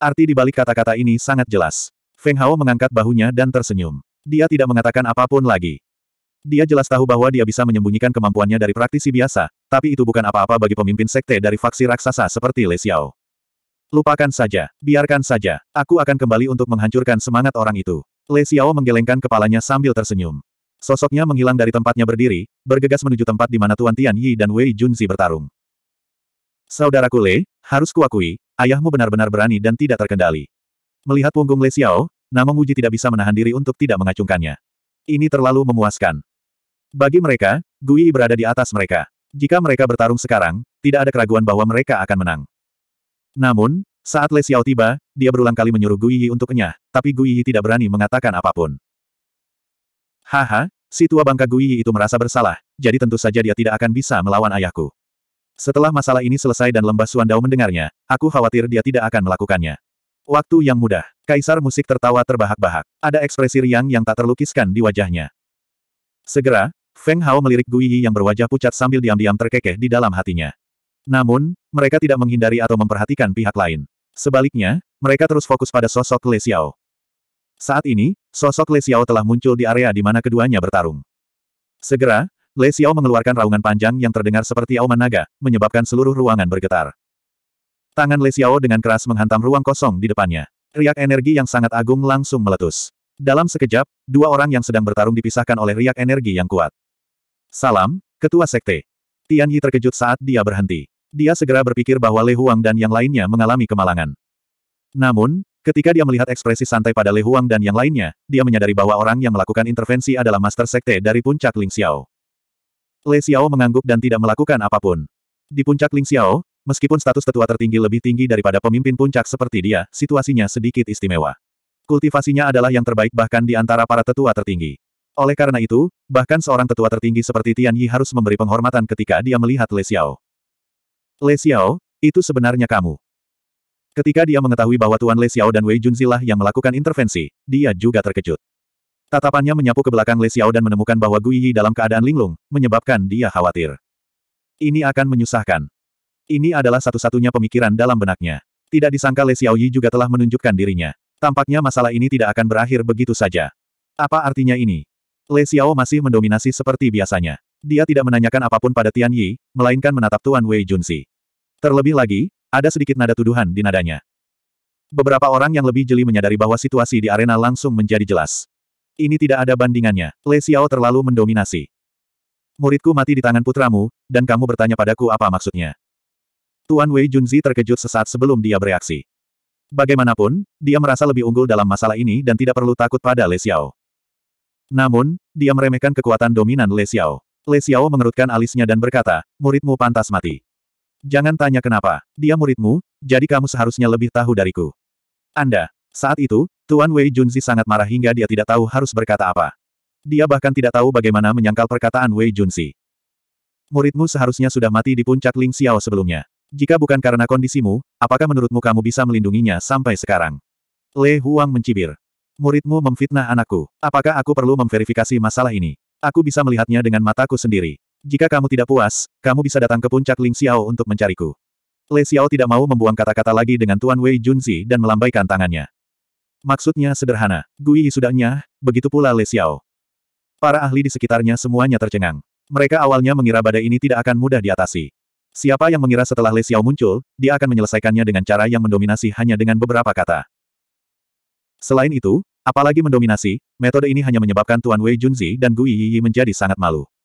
Arti di balik kata-kata ini sangat jelas. Feng Hao mengangkat bahunya dan tersenyum. Dia tidak mengatakan apapun lagi. Dia jelas tahu bahwa dia bisa menyembunyikan kemampuannya dari praktisi biasa, tapi itu bukan apa-apa bagi pemimpin sekte dari faksi raksasa seperti Le Xiao. Lupakan saja, biarkan saja, aku akan kembali untuk menghancurkan semangat orang itu. Le Xiao menggelengkan kepalanya sambil tersenyum. Sosoknya menghilang dari tempatnya berdiri, bergegas menuju tempat di mana Tuan Tian Yi dan Wei Junzi bertarung. Saudaraku Le, harus kuakui, ayahmu benar-benar berani dan tidak terkendali. Melihat punggung Le Xiao, namun Wuji tidak bisa menahan diri untuk tidak mengacungkannya. Ini terlalu memuaskan. Bagi mereka, Gui berada di atas mereka. Jika mereka bertarung sekarang, tidak ada keraguan bahwa mereka akan menang. Namun, saat Le Xiao tiba, dia berulang kali menyuruh Gui untuk kenyah, tapi Gui tidak berani mengatakan apapun. Haha, si tua bangka Gui itu merasa bersalah, jadi tentu saja dia tidak akan bisa melawan ayahku. Setelah masalah ini selesai dan lembah Suandao mendengarnya, aku khawatir dia tidak akan melakukannya. Waktu yang mudah. Kaisar musik tertawa terbahak-bahak. Ada ekspresi riang yang tak terlukiskan di wajahnya. Segera, Feng Hao melirik Gui Yi yang berwajah pucat sambil diam-diam terkekeh di dalam hatinya. Namun, mereka tidak menghindari atau memperhatikan pihak lain. Sebaliknya, mereka terus fokus pada sosok Le Xiao. Saat ini, sosok Le Xiao telah muncul di area di mana keduanya bertarung. Segera, Le Xiao mengeluarkan raungan panjang yang terdengar seperti auman naga, menyebabkan seluruh ruangan bergetar. Tangan Le Xiao dengan keras menghantam ruang kosong di depannya. Riak energi yang sangat agung langsung meletus. Dalam sekejap, dua orang yang sedang bertarung dipisahkan oleh riak energi yang kuat. Salam, Ketua Sekte. Tian Yi terkejut saat dia berhenti. Dia segera berpikir bahwa Le Huang dan yang lainnya mengalami kemalangan. Namun, ketika dia melihat ekspresi santai pada Le Huang dan yang lainnya, dia menyadari bahwa orang yang melakukan intervensi adalah Master Sekte dari puncak Ling Xiao. Le Xiao mengangguk dan tidak melakukan apapun. Di puncak Ling Xiao, Meskipun status tetua tertinggi lebih tinggi daripada pemimpin puncak seperti dia, situasinya sedikit istimewa. Kultivasinya adalah yang terbaik bahkan di antara para tetua tertinggi. Oleh karena itu, bahkan seorang tetua tertinggi seperti Tian Yi harus memberi penghormatan ketika dia melihat Le Xiao. Le Xiao, itu sebenarnya kamu. Ketika dia mengetahui bahwa Tuan Le Xiao dan Wei Junzilah yang melakukan intervensi, dia juga terkejut. Tatapannya menyapu ke belakang Le Xiao dan menemukan bahwa Gui Yi dalam keadaan linglung, menyebabkan dia khawatir. Ini akan menyusahkan. Ini adalah satu-satunya pemikiran dalam benaknya. Tidak disangka Le Xiaoyi juga telah menunjukkan dirinya. Tampaknya masalah ini tidak akan berakhir begitu saja. Apa artinya ini? Le Xiao masih mendominasi seperti biasanya. Dia tidak menanyakan apapun pada Tian Yi, melainkan menatap Tuan Wei Junsi. Terlebih lagi, ada sedikit nada tuduhan di nadanya. Beberapa orang yang lebih jeli menyadari bahwa situasi di arena langsung menjadi jelas. Ini tidak ada bandingannya, Le Xiao terlalu mendominasi. Muridku mati di tangan putramu, dan kamu bertanya padaku apa maksudnya. Tuan Wei Junzi terkejut sesaat sebelum dia bereaksi. Bagaimanapun, dia merasa lebih unggul dalam masalah ini dan tidak perlu takut pada Le Xiao. Namun, dia meremehkan kekuatan dominan Le Xiao. Le Xiao mengerutkan alisnya dan berkata, muridmu pantas mati. Jangan tanya kenapa, dia muridmu, jadi kamu seharusnya lebih tahu dariku. Anda. Saat itu, Tuan Wei Junzi sangat marah hingga dia tidak tahu harus berkata apa. Dia bahkan tidak tahu bagaimana menyangkal perkataan Wei Junzi. Muridmu seharusnya sudah mati di puncak Ling Xiao sebelumnya. Jika bukan karena kondisimu, apakah menurutmu kamu bisa melindunginya sampai sekarang? Le Huang mencibir. Muridmu memfitnah anakku. Apakah aku perlu memverifikasi masalah ini? Aku bisa melihatnya dengan mataku sendiri. Jika kamu tidak puas, kamu bisa datang ke puncak Ling Xiao untuk mencariku. Le Xiao tidak mau membuang kata-kata lagi dengan Tuan Wei Junzi dan melambaikan tangannya. Maksudnya sederhana, Gui sudah nyah. begitu pula Le Xiao. Para ahli di sekitarnya semuanya tercengang. Mereka awalnya mengira badai ini tidak akan mudah diatasi. Siapa yang mengira setelah Le Xiao muncul, dia akan menyelesaikannya dengan cara yang mendominasi hanya dengan beberapa kata. Selain itu, apalagi mendominasi, metode ini hanya menyebabkan Tuan Wei Junzi dan Gui Yi menjadi sangat malu.